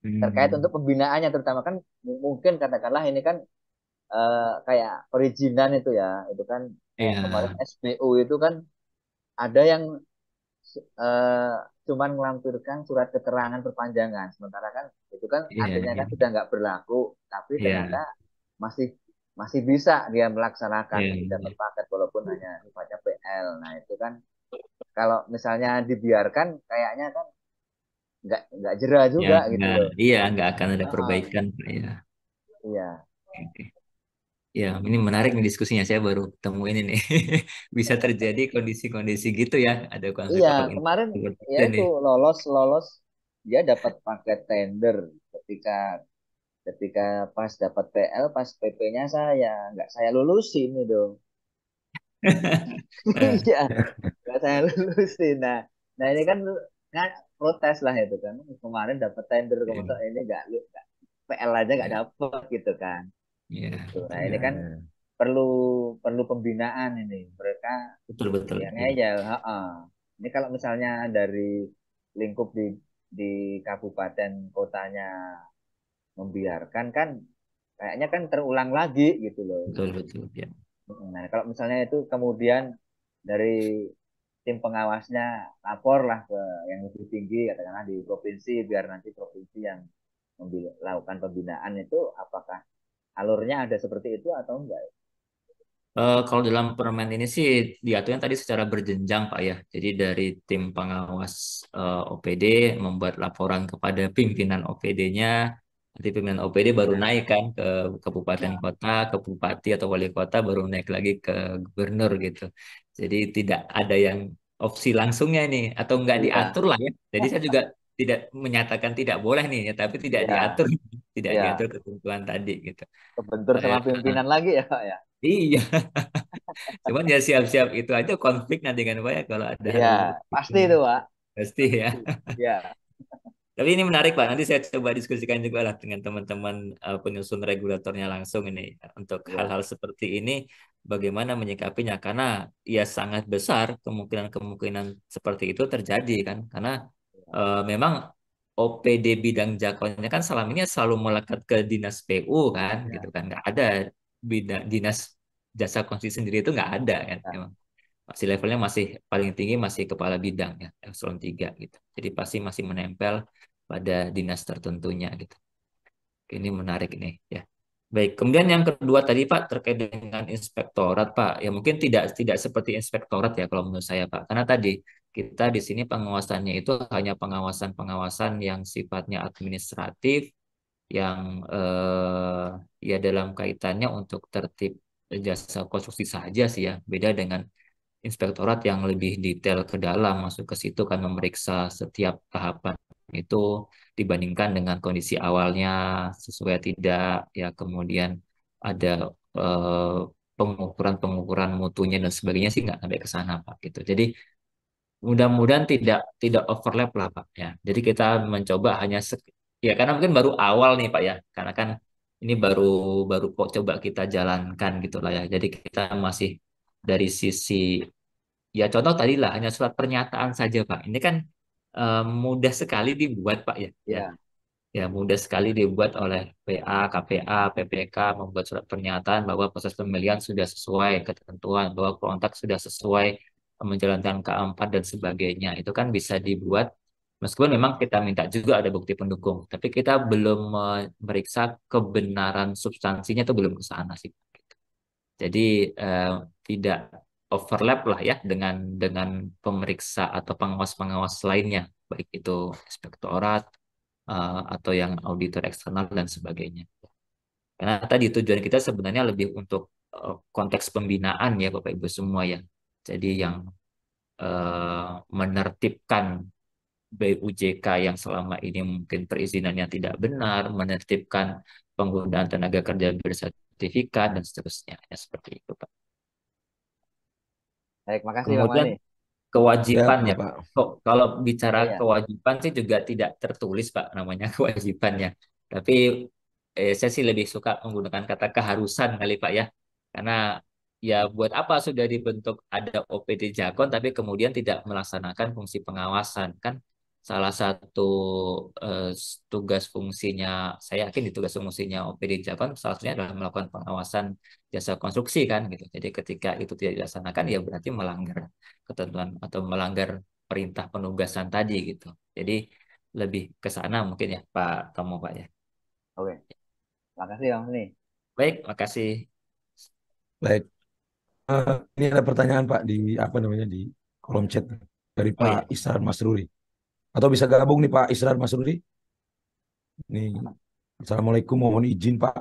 terkait hmm. untuk pembinaannya terutama kan mungkin katakanlah ini kan uh, kayak perizinan itu ya itu kan yeah. Iya. kemarin SBU itu kan ada yang uh, cuman melampirkan surat keterangan perpanjangan sementara kan itu kan yeah, artinya yeah. kan iya. sudah nggak berlaku tapi yeah. ternyata masih masih bisa dia melaksanakan yeah, iya. dapat yeah. paket walaupun hanya sifatnya PL nah itu kan kalau misalnya dibiarkan kayaknya kan nggak nggak jera ya, juga ya, gitu. Enggak, iya, nggak akan ada ah. perbaikan. Ya. Iya. Iya. Oke. Ya, ini menarik nih diskusinya. Saya baru temuin ini nih. Bisa terjadi kondisi-kondisi gitu ya, ada konflik Iya, kemarin ya itu lolos lolos dia dapat paket tender ketika ketika pas dapat PL pas PP-nya saya nggak saya lulusin itu. Iya, nggak saya lulusin. Nah, nah ini kan kan protes lah itu kan kemarin dapat tender iya. kemudian yeah. ini gak PL aja gak yeah. dapat gitu kan yeah. gitu. nah yeah. ini kan perlu perlu pembinaan ini mereka betul betul ya, ya uh ini kalau misalnya dari lingkup di di kabupaten kotanya membiarkan kan kayaknya kan terulang lagi gitu loh betul betul ya nah kalau misalnya itu kemudian dari tim pengawasnya lapor lah ke yang lebih tinggi katakanlah di provinsi biar nanti provinsi yang melakukan pembinaan itu apakah alurnya ada seperti itu atau enggak? Uh, kalau dalam permen ini sih diaturnya tadi secara berjenjang Pak ya. Jadi dari tim pengawas uh, eh, OPD membuat laporan kepada pimpinan OPD-nya, nanti pimpinan OPD baru ya. naik kan ke kabupaten ya. kota, ke bupati atau wali kota baru naik lagi ke gubernur gitu. Jadi tidak ada yang opsi langsungnya nih atau nggak iya. diatur lah ya. Jadi saya juga tidak menyatakan tidak boleh nih, ya, tapi tidak ya. diatur, tidak ya. diatur ketentuan tadi gitu. Kebentur sama iya. pimpinan uh, lagi ya Pak ya. Iya. Cuman ya siap-siap itu aja konflik nanti kan Pak ya kalau ada. Iya, pasti itu Pak. Pasti ya. Iya. tapi ini menarik Pak, nanti saya coba diskusikan juga lah dengan teman-teman eh, penyusun regulatornya langsung ini untuk iya. hal-hal seperti ini bagaimana menyikapinya karena ya sangat besar kemungkinan-kemungkinan seperti itu terjadi kan karena e, memang OPD bidang jakonnya kan selama ini selalu melekat ke dinas PU kan ya. gitu kan nggak ada bidang dinas jasa konstitusi sendiri itu nggak ada kan. ya. memang masih levelnya masih paling tinggi masih kepala bidang ya eselon tiga gitu jadi pasti masih menempel pada dinas tertentunya gitu ini menarik nih ya Baik, kemudian yang kedua tadi Pak terkait dengan inspektorat Pak, ya mungkin tidak tidak seperti inspektorat ya kalau menurut saya Pak, karena tadi kita di sini pengawasannya itu hanya pengawasan-pengawasan yang sifatnya administratif, yang eh, ya dalam kaitannya untuk tertib jasa konstruksi saja sih ya, beda dengan inspektorat yang lebih detail ke dalam masuk ke situ kan memeriksa setiap tahapan itu dibandingkan dengan kondisi awalnya sesuai tidak ya kemudian ada eh, pengukuran-pengukuran mutunya dan sebagainya sih nggak sampai ke sana pak gitu jadi mudah-mudahan tidak tidak overlap lah pak ya jadi kita mencoba hanya ya karena mungkin baru awal nih pak ya karena kan ini baru baru kok coba kita jalankan gitulah ya jadi kita masih dari sisi ya contoh tadi lah hanya surat pernyataan saja pak ini kan Eh, mudah sekali dibuat Pak ya. Ya. Ya, ya mudah sekali dibuat oleh PA, KPA, PPK membuat surat pernyataan bahwa proses pemilihan sudah sesuai ketentuan, bahwa kontak sudah sesuai menjalankan keempat dan sebagainya. Itu kan bisa dibuat meskipun memang kita minta juga ada bukti pendukung, tapi kita belum memeriksa kebenaran substansinya itu belum ke sana sih. Gitu. Jadi eh, tidak overlap lah ya dengan dengan pemeriksa atau pengawas-pengawas lainnya, baik itu inspektorat uh, atau yang auditor eksternal dan sebagainya. Karena tadi tujuan kita sebenarnya lebih untuk uh, konteks pembinaan ya Bapak Ibu semua ya. Jadi yang uh, menertibkan BUJK yang selama ini mungkin perizinannya tidak benar, menertibkan penggunaan tenaga kerja bersertifikat dan seterusnya. Ya, seperti itu Pak. Baik, makasih Kemudian Bang Mani. kewajiban ya, ya. Pak. Oh, Kalau bicara ya. kewajiban sih juga tidak tertulis Pak namanya kewajibannya. Tapi eh, saya sih lebih suka menggunakan kata keharusan kali Pak ya. Karena ya buat apa sudah dibentuk ada OPD Jakon tapi kemudian tidak melaksanakan fungsi pengawasan kan salah satu uh, tugas fungsinya saya yakin di tugas fungsinya OPD Japan salah satunya adalah melakukan pengawasan jasa konstruksi kan gitu. Jadi ketika itu tidak dilaksanakan ya berarti melanggar ketentuan atau melanggar perintah penugasan tadi gitu. Jadi lebih ke sana mungkin ya Pak Tomo Pak ya. Oke. Makasih Om nih. Baik, makasih. Baik. Uh, ini ada pertanyaan Pak di apa namanya di kolom chat dari Pak oh, iya. Masruri. Atau bisa gabung nih Pak Israr Mas Rudi. Nih. Assalamualaikum, mohon izin Pak.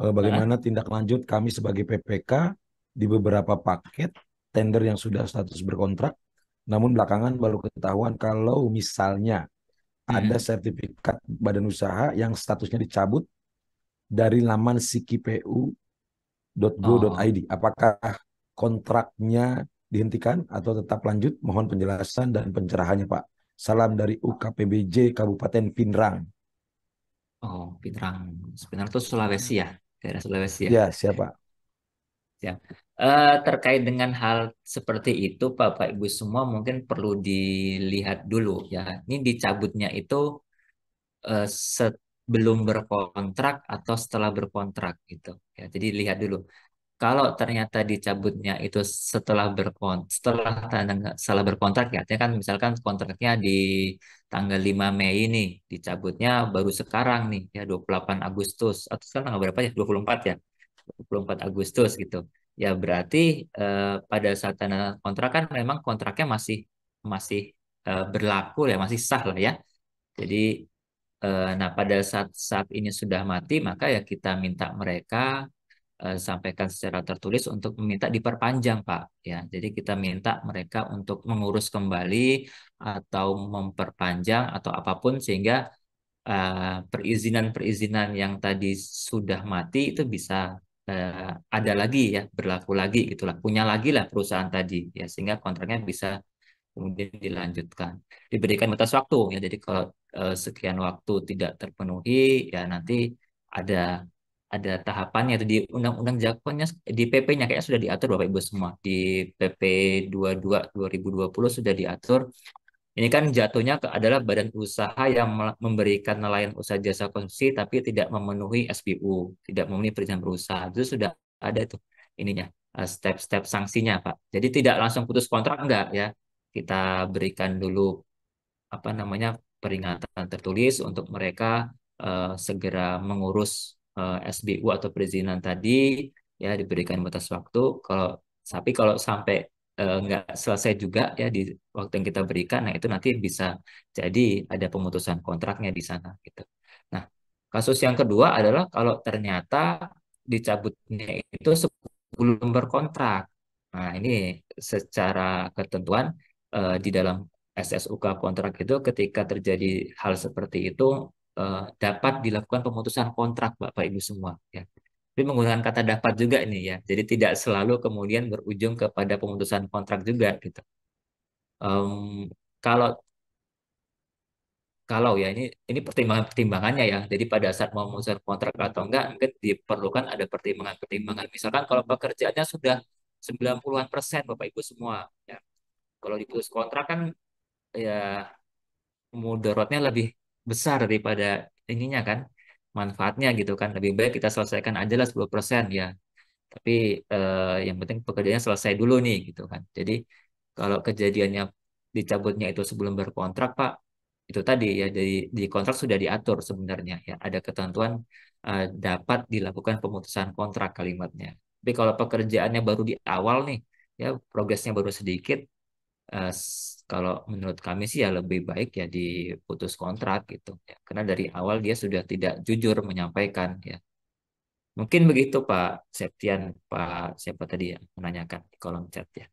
Eh, bagaimana tindak lanjut kami sebagai PPK di beberapa paket tender yang sudah status berkontrak, namun belakangan baru ketahuan kalau misalnya ada hmm. sertifikat badan usaha yang statusnya dicabut dari laman sikipu.go.id. Oh. Apakah kontraknya dihentikan atau tetap lanjut? Mohon penjelasan dan pencerahannya Pak. Salam dari UKPBJ Kabupaten Pinrang. Oh, Pinrang. Sebenarnya itu Sulawesi ya, daerah Sulawesi ya. Ya, siapa? Ya. Uh, terkait dengan hal seperti itu, Bapak Ibu semua mungkin perlu dilihat dulu ya. Ini dicabutnya itu uh, sebelum berkontrak atau setelah berkontrak gitu. Ya, jadi lihat dulu. Kalau ternyata dicabutnya itu setelah berkon setelah tanda, salah berkontrak ya, artinya kan misalkan kontraknya di tanggal 5 Mei ini dicabutnya baru sekarang nih ya 28 Agustus atau sekarang tanggal berapa ya 24 ya 24 Agustus gitu. Ya berarti eh, pada saat tanda kontrak kan memang kontraknya masih masih eh, berlaku ya masih sah lah ya. Jadi eh, nah pada saat saat ini sudah mati maka ya kita minta mereka Eh, sampaikan secara tertulis untuk meminta diperpanjang Pak ya. Jadi kita minta mereka untuk mengurus kembali atau memperpanjang atau apapun sehingga eh, perizinan-perizinan yang tadi sudah mati itu bisa uh, ada lagi ya, berlaku lagi gitulah. Punya lagi lah perusahaan tadi ya sehingga kontraknya bisa kemudian dilanjutkan. Diberikan batas waktu ya. Jadi kalau uh, sekian waktu tidak terpenuhi ya nanti ada ada tahapannya itu di undang-undang jakpanya di PP-nya kayaknya sudah diatur Bapak Ibu semua di PP 22 2020 sudah diatur ini kan jatuhnya ke, adalah badan usaha yang memberikan nelayan usaha jasa konsumsi tapi tidak memenuhi SPU tidak memenuhi perizinan berusaha itu sudah ada itu ininya eh, step-step sanksinya Pak jadi tidak langsung putus kontrak enggak ya kita berikan dulu apa namanya peringatan tertulis untuk mereka eh, segera mengurus Eh, SBU atau perizinan tadi ya diberikan batas waktu kalau tapi kalau sampai eh, nggak uh, selesai juga ya di waktu yang kita berikan nah itu nanti bisa jadi ada pemutusan kontraknya di sana gitu nah kasus yang kedua adalah kalau ternyata dicabutnya itu sebelum berkontrak nah ini secara ketentuan uh, di dalam SSUK kontrak itu ketika terjadi hal seperti itu uh, dapat dilakukan pemutusan kontrak Bapak Ibu semua ya. Tapi menggunakan kata dapat juga ini ya. Jadi tidak selalu kemudian berujung kepada pemutusan kontrak juga gitu. Um, kalau kalau ya ini ini pertimbangan pertimbangannya ya. Jadi pada saat mau memutuskan kontrak atau enggak mungkin diperlukan ada pertimbangan pertimbangan. Misalkan kalau pekerjaannya sudah 90-an persen Bapak Ibu semua ya. Kalau diputus kontrak kan ya mudaratnya lebih besar daripada ininya kan manfaatnya gitu kan lebih baik kita selesaikan aja lah persen ya tapi eh, yang penting pekerjaannya selesai dulu nih gitu kan jadi kalau kejadiannya dicabutnya itu sebelum berkontrak pak itu tadi ya jadi di kontrak sudah diatur sebenarnya ya ada ketentuan eh, dapat dilakukan pemutusan kontrak kalimatnya tapi kalau pekerjaannya baru di awal nih ya progresnya baru sedikit eh, kalau menurut kami sih ya lebih baik ya diputus kontrak gitu ya. karena dari awal dia sudah tidak jujur menyampaikan ya mungkin begitu Pak Septian Pak siapa tadi ya menanyakan di kolom chat ya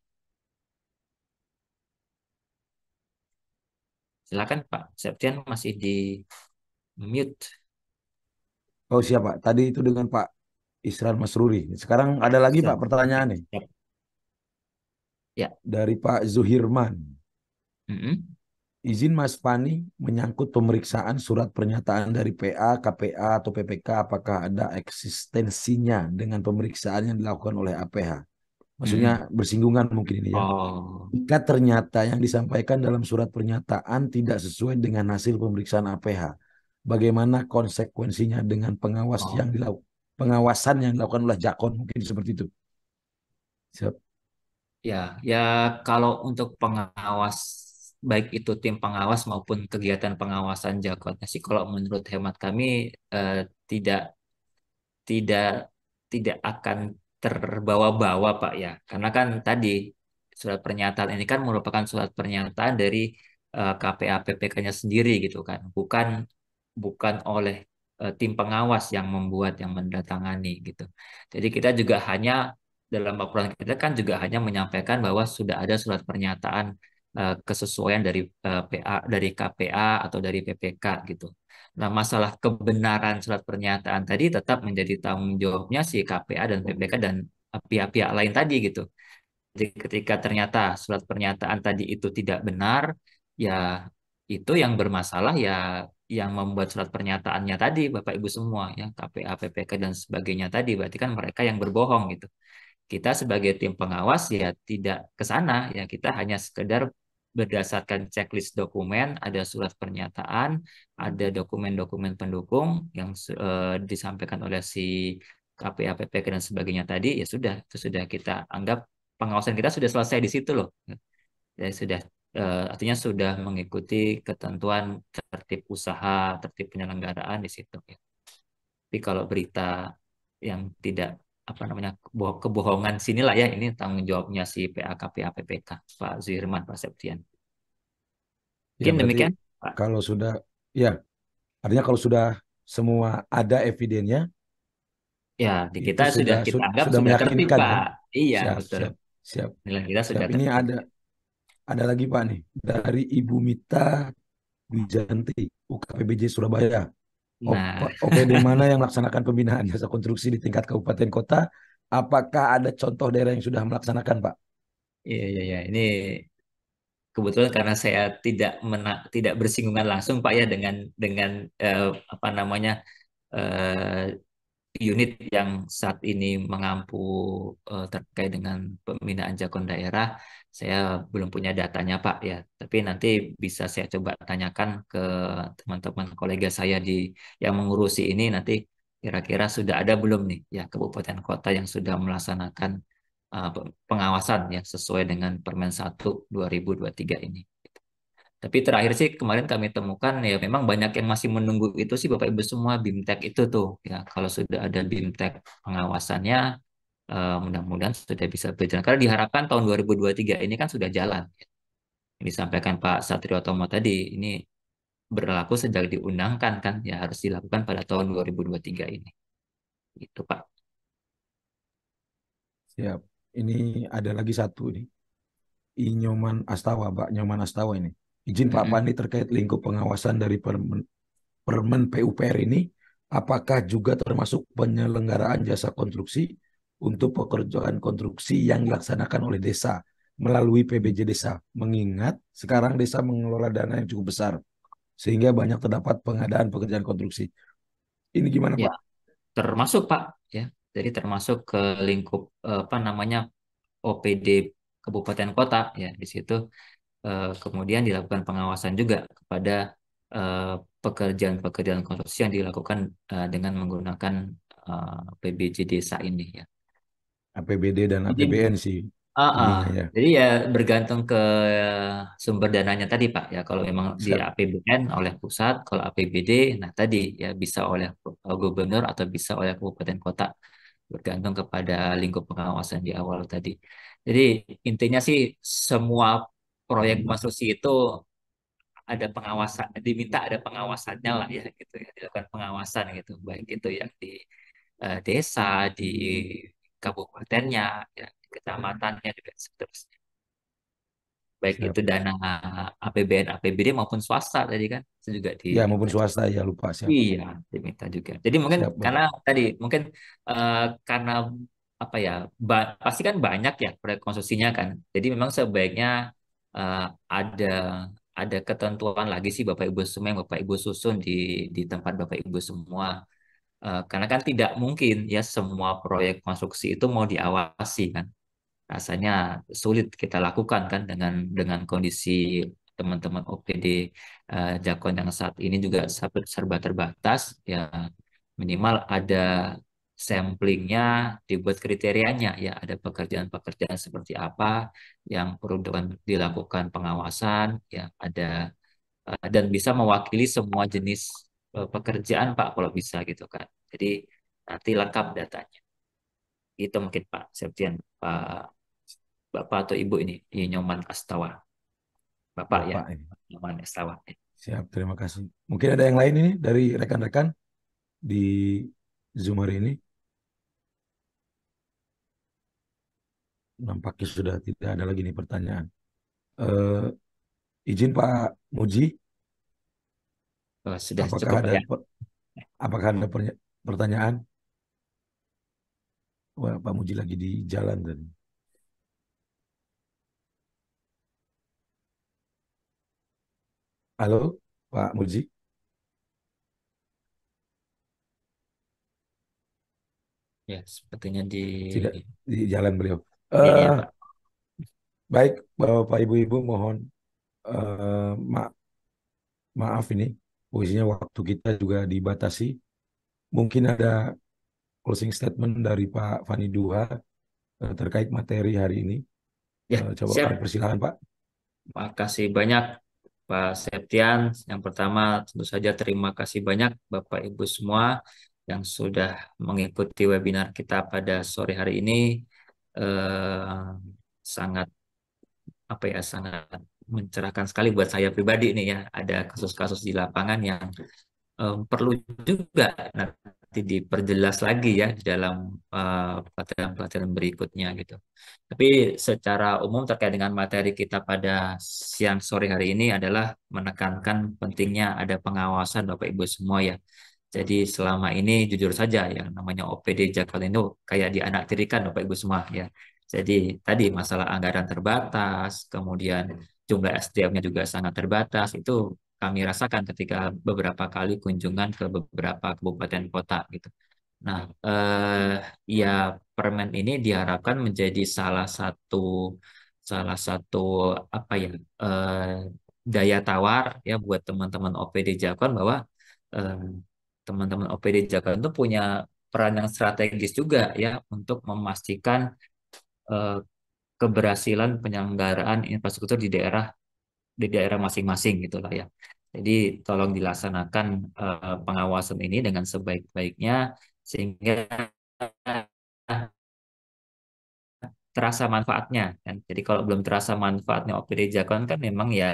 silakan Pak Septian masih di mute oh siapa? tadi itu dengan Pak Israel Masruri sekarang ada lagi Pak pertanyaan nih ya. dari Pak Zuhirman Izin Mas Fani menyangkut pemeriksaan surat pernyataan dari PA, KPA, atau PPK apakah ada eksistensinya dengan pemeriksaan yang dilakukan oleh APH? Maksudnya hmm. bersinggungan mungkin ini ya. Oh. Jika ternyata yang disampaikan dalam surat pernyataan tidak sesuai dengan hasil pemeriksaan APH, bagaimana konsekuensinya dengan pengawas oh. yang dilakukan pengawasan yang dilakukan oleh Jakon mungkin seperti itu. Siap. Ya, ya kalau untuk pengawas baik itu tim pengawas maupun kegiatan pengawasan Jakotnya sih kalau menurut hemat kami eh, tidak tidak tidak akan terbawa-bawa Pak ya karena kan tadi surat pernyataan ini kan merupakan surat pernyataan dari eh, KPA PPK-nya sendiri gitu kan bukan bukan oleh eh, tim pengawas yang membuat yang mendatangani gitu jadi kita juga hanya dalam laporan kita kan juga hanya menyampaikan bahwa sudah ada surat pernyataan Eh, kesesuaian dari eh, PA dari KPA atau dari PPK gitu. Nah, masalah kebenaran surat pernyataan tadi tetap menjadi tanggung jawabnya si KPA dan PPK dan eh, pihak-pihak lain tadi gitu. Jadi ketika ternyata surat pernyataan tadi itu tidak benar, ya itu yang bermasalah ya yang membuat surat pernyataannya tadi Bapak Ibu semua ya KPA, PPK dan sebagainya tadi berarti kan mereka yang berbohong gitu. Kita sebagai tim pengawas ya tidak ke sana ya kita hanya sekedar berdasarkan checklist dokumen, ada surat pernyataan, ada dokumen-dokumen pendukung yang uh, disampaikan oleh si KPA, PPK dan sebagainya tadi, ya sudah itu sudah kita anggap pengawasan kita sudah selesai di situ loh. Ya sudah uh, artinya sudah mengikuti ketentuan tertib usaha, tertib penyelenggaraan di situ ya. Tapi kalau berita yang tidak apa namanya kebohongan sinilah ya ini tanggung jawabnya si PAKP APPK Pak Zuhirman Pak Septian. Ya, Mungkin ya, demikian. Pak. Kalau sudah ya artinya kalau sudah semua ada evidennya ya di kita sudah, sudah kita anggap sudah, sudah Pak. Kan? Iya siap, betul. Siap. siap. Nilai kita sudah siap. Ini ada ada lagi Pak nih dari Ibu Mita Wijanti UKPBJ Surabaya. Nah. di mana yang melaksanakan pembinaan jasa konstruksi di tingkat kabupaten kota? Apakah ada contoh daerah yang sudah melaksanakan, Pak? Iya, iya, iya. Ini kebetulan karena saya tidak mena tidak bersinggungan langsung, Pak ya, dengan dengan eh, apa namanya eh, unit yang saat ini mengampu eh, terkait dengan pembinaan jakon daerah saya belum punya datanya Pak ya, tapi nanti bisa saya coba tanyakan ke teman-teman kolega saya di yang mengurusi ini nanti kira-kira sudah ada belum nih ya kabupaten kota yang sudah melaksanakan uh, pengawasan ya sesuai dengan Permen 1 2023 ini. Tapi terakhir sih kemarin kami temukan ya memang banyak yang masih menunggu itu sih Bapak Ibu semua BIMTEK itu tuh ya kalau sudah ada BIMTEK pengawasannya uh, mudah-mudahan sudah bisa berjalan. Karena diharapkan tahun 2023 ini kan sudah jalan. Ini ya. disampaikan Pak Satrio Tomo tadi, ini berlaku sejak diundangkan kan, ya harus dilakukan pada tahun 2023 ini. Itu Pak. Siap. Ini ada lagi satu nih. Inyoman Astawa, Pak Nyoman Astawa ini. Izin Pak Pandi terkait lingkup pengawasan dari Permen, Permen PUPR ini, apakah juga termasuk penyelenggaraan jasa konstruksi untuk pekerjaan konstruksi yang dilaksanakan oleh desa melalui PBJ desa. Mengingat sekarang desa mengelola dana yang cukup besar sehingga banyak terdapat pengadaan pekerjaan konstruksi. Ini gimana, ya, Pak? Termasuk, Pak, ya. Jadi termasuk ke lingkup eh, apa namanya OPD kabupaten kota ya di situ eh, kemudian dilakukan pengawasan juga kepada eh, pekerjaan-pekerjaan konstruksi yang dilakukan dengan menggunakan PBJ desa ini ya. APBD dan APBN sih. Uh, uh, ya. Jadi ya bergantung ke eh, sumber dananya tadi Pak ya. Kalau memang di APBN oleh pusat, kalau APBD nah tadi ya bisa oleh eh, gubernur atau bisa oleh kabupaten kota bergantung kepada lingkup pengawasan di awal tadi. Jadi intinya sih semua proyek konstruksi itu ada pengawasan diminta ada pengawasannya lah ya gitu ya dilakukan pengawasan gitu baik itu yang di uh, desa di kabupatennya, ya, kecamatannya, dan seterusnya. Baik Siap. itu dana APBN, APBD maupun swasta tadi kan, itu juga di. Ya maupun swasta ya lupa sih. Iya diminta juga. Jadi mungkin siap, karena tadi mungkin uh, karena apa ya, pasti kan banyak ya proyek konstruksinya kan. Jadi memang sebaiknya uh, ada ada ketentuan lagi sih Bapak Ibu semua yang Bapak Ibu susun di di tempat Bapak Ibu semua Eh, karena kan tidak mungkin ya semua proyek konstruksi itu mau diawasi kan. Rasanya sulit kita lakukan kan dengan dengan kondisi teman-teman OPD uh, eh, Jakon yang saat ini juga serba terbatas ya minimal ada samplingnya dibuat kriterianya ya ada pekerjaan-pekerjaan seperti apa yang perlu dilakukan pengawasan ya ada eh, dan bisa mewakili semua jenis pekerjaan Pak kalau bisa gitu kan. Jadi nanti lengkap datanya. Itu mungkin Pak Septian, Pak Bapak atau Ibu ini, iya Nyoman Astawa. Bapak, ya, Bapak ya, ini. Nyoman Astawa. Siap, terima kasih. Mungkin ada yang lain ini dari rekan-rekan di Zoom hari ini. Nampaknya sudah tidak ada lagi nih pertanyaan. Uh, izin Pak Muji, Oh, sudah apakah cukup ada, ya. Apakah ada pertanyaan? Wah, Pak Muji lagi di jalan dan Halo, Pak Muji. Ya, sepertinya di Tidak, di jalan beliau. uh, ya, eh, Baik, Bapak Ibu-ibu mohon uh, ma maaf ini posisinya waktu kita juga dibatasi. Mungkin ada closing statement dari Pak Fani Duha eh, terkait materi hari ini. Ya, eh, coba siap. Pak, Pak. Terima kasih banyak Pak Septian. Yang pertama tentu saja terima kasih banyak Bapak Ibu semua yang sudah mengikuti webinar kita pada sore hari ini. Eh, sangat apa ya sangat mencerahkan sekali buat saya pribadi nih ya. Ada kasus-kasus di lapangan yang um, perlu juga nanti diperjelas lagi ya dalam eh, pelatihan-pelatihan uh, berikutnya gitu. Tapi secara umum terkait dengan materi kita pada siang sore hari ini adalah menekankan pentingnya ada pengawasan Bapak Ibu semua ya. Jadi selama ini jujur saja yang namanya OPD Jakarta itu kayak tirikan Bapak Ibu semua ya. Jadi tadi masalah anggaran terbatas, kemudian jumlah SDM-nya juga sangat terbatas, itu kami rasakan ketika beberapa kali kunjungan ke beberapa kabupaten kota gitu. Nah, eh, ya permen ini diharapkan menjadi salah satu salah satu apa ya eh, daya tawar ya buat teman-teman OPD Jakon bahwa eh, teman-teman eh, OPD Jakon itu punya peran yang strategis juga ya untuk memastikan eh, keberhasilan penyelenggaraan infrastruktur di daerah di daerah masing-masing gitulah ya. Jadi tolong dilaksanakan eh, pengawasan ini dengan sebaik-baiknya sehingga terasa manfaatnya kan. Jadi kalau belum terasa manfaatnya OPD Jakon kan memang ya,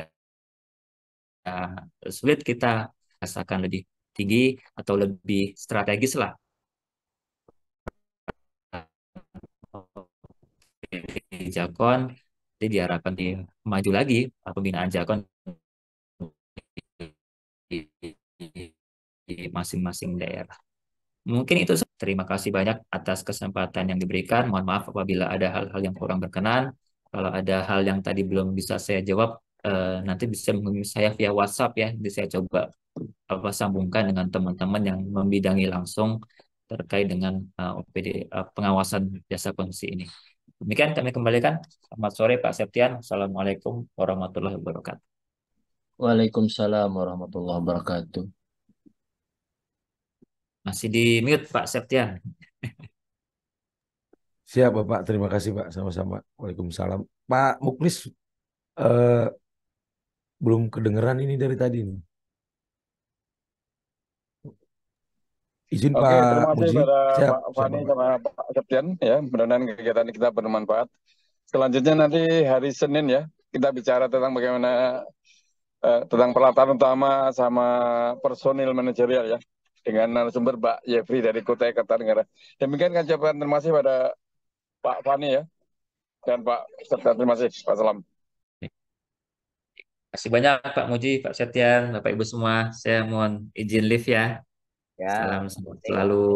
ya sulit kita rasakan lebih tinggi atau lebih strategis lah di Jakon jadi diharapkan dia maju lagi pembinaan Jakon di masing-masing daerah. Mungkin itu terima kasih banyak atas kesempatan yang diberikan. Mohon maaf apabila ada hal-hal yang kurang berkenan. Kalau ada hal yang tadi belum bisa saya jawab, eh, nanti bisa menghubungi saya via WhatsApp ya. Jadi saya coba apa sambungkan dengan teman-teman yang membidangi langsung terkait dengan eh, OPD eh, pengawasan jasa konsi ini. Demikian kami kembalikan. Selamat sore Pak Septian. Assalamualaikum warahmatullahi wabarakatuh. Waalaikumsalam warahmatullahi wabarakatuh. Masih di mute Pak Septian. Siap Bapak, terima kasih Pak. Sama-sama. Waalaikumsalam. Pak Muklis, eh, belum kedengeran ini dari tadi nih. Izin Pak terima kasih Pak Fani Pak Septian ya. Mudah-mudahan kegiatan kita bermanfaat. Selanjutnya nanti hari Senin ya, kita bicara tentang bagaimana eh, tentang peralatan utama sama personil manajerial ya dengan narasumber Pak Yevri dari Kota Kertanegara. Demikian kan jawaban terima kasih pada Pak Fani ya dan Pak Septian. Terima kasih Pak Salam. Terima kasih banyak Pak Muji, Pak Setian, Bapak Ibu semua. Saya mohon izin lift ya. Ya, Salam selalu.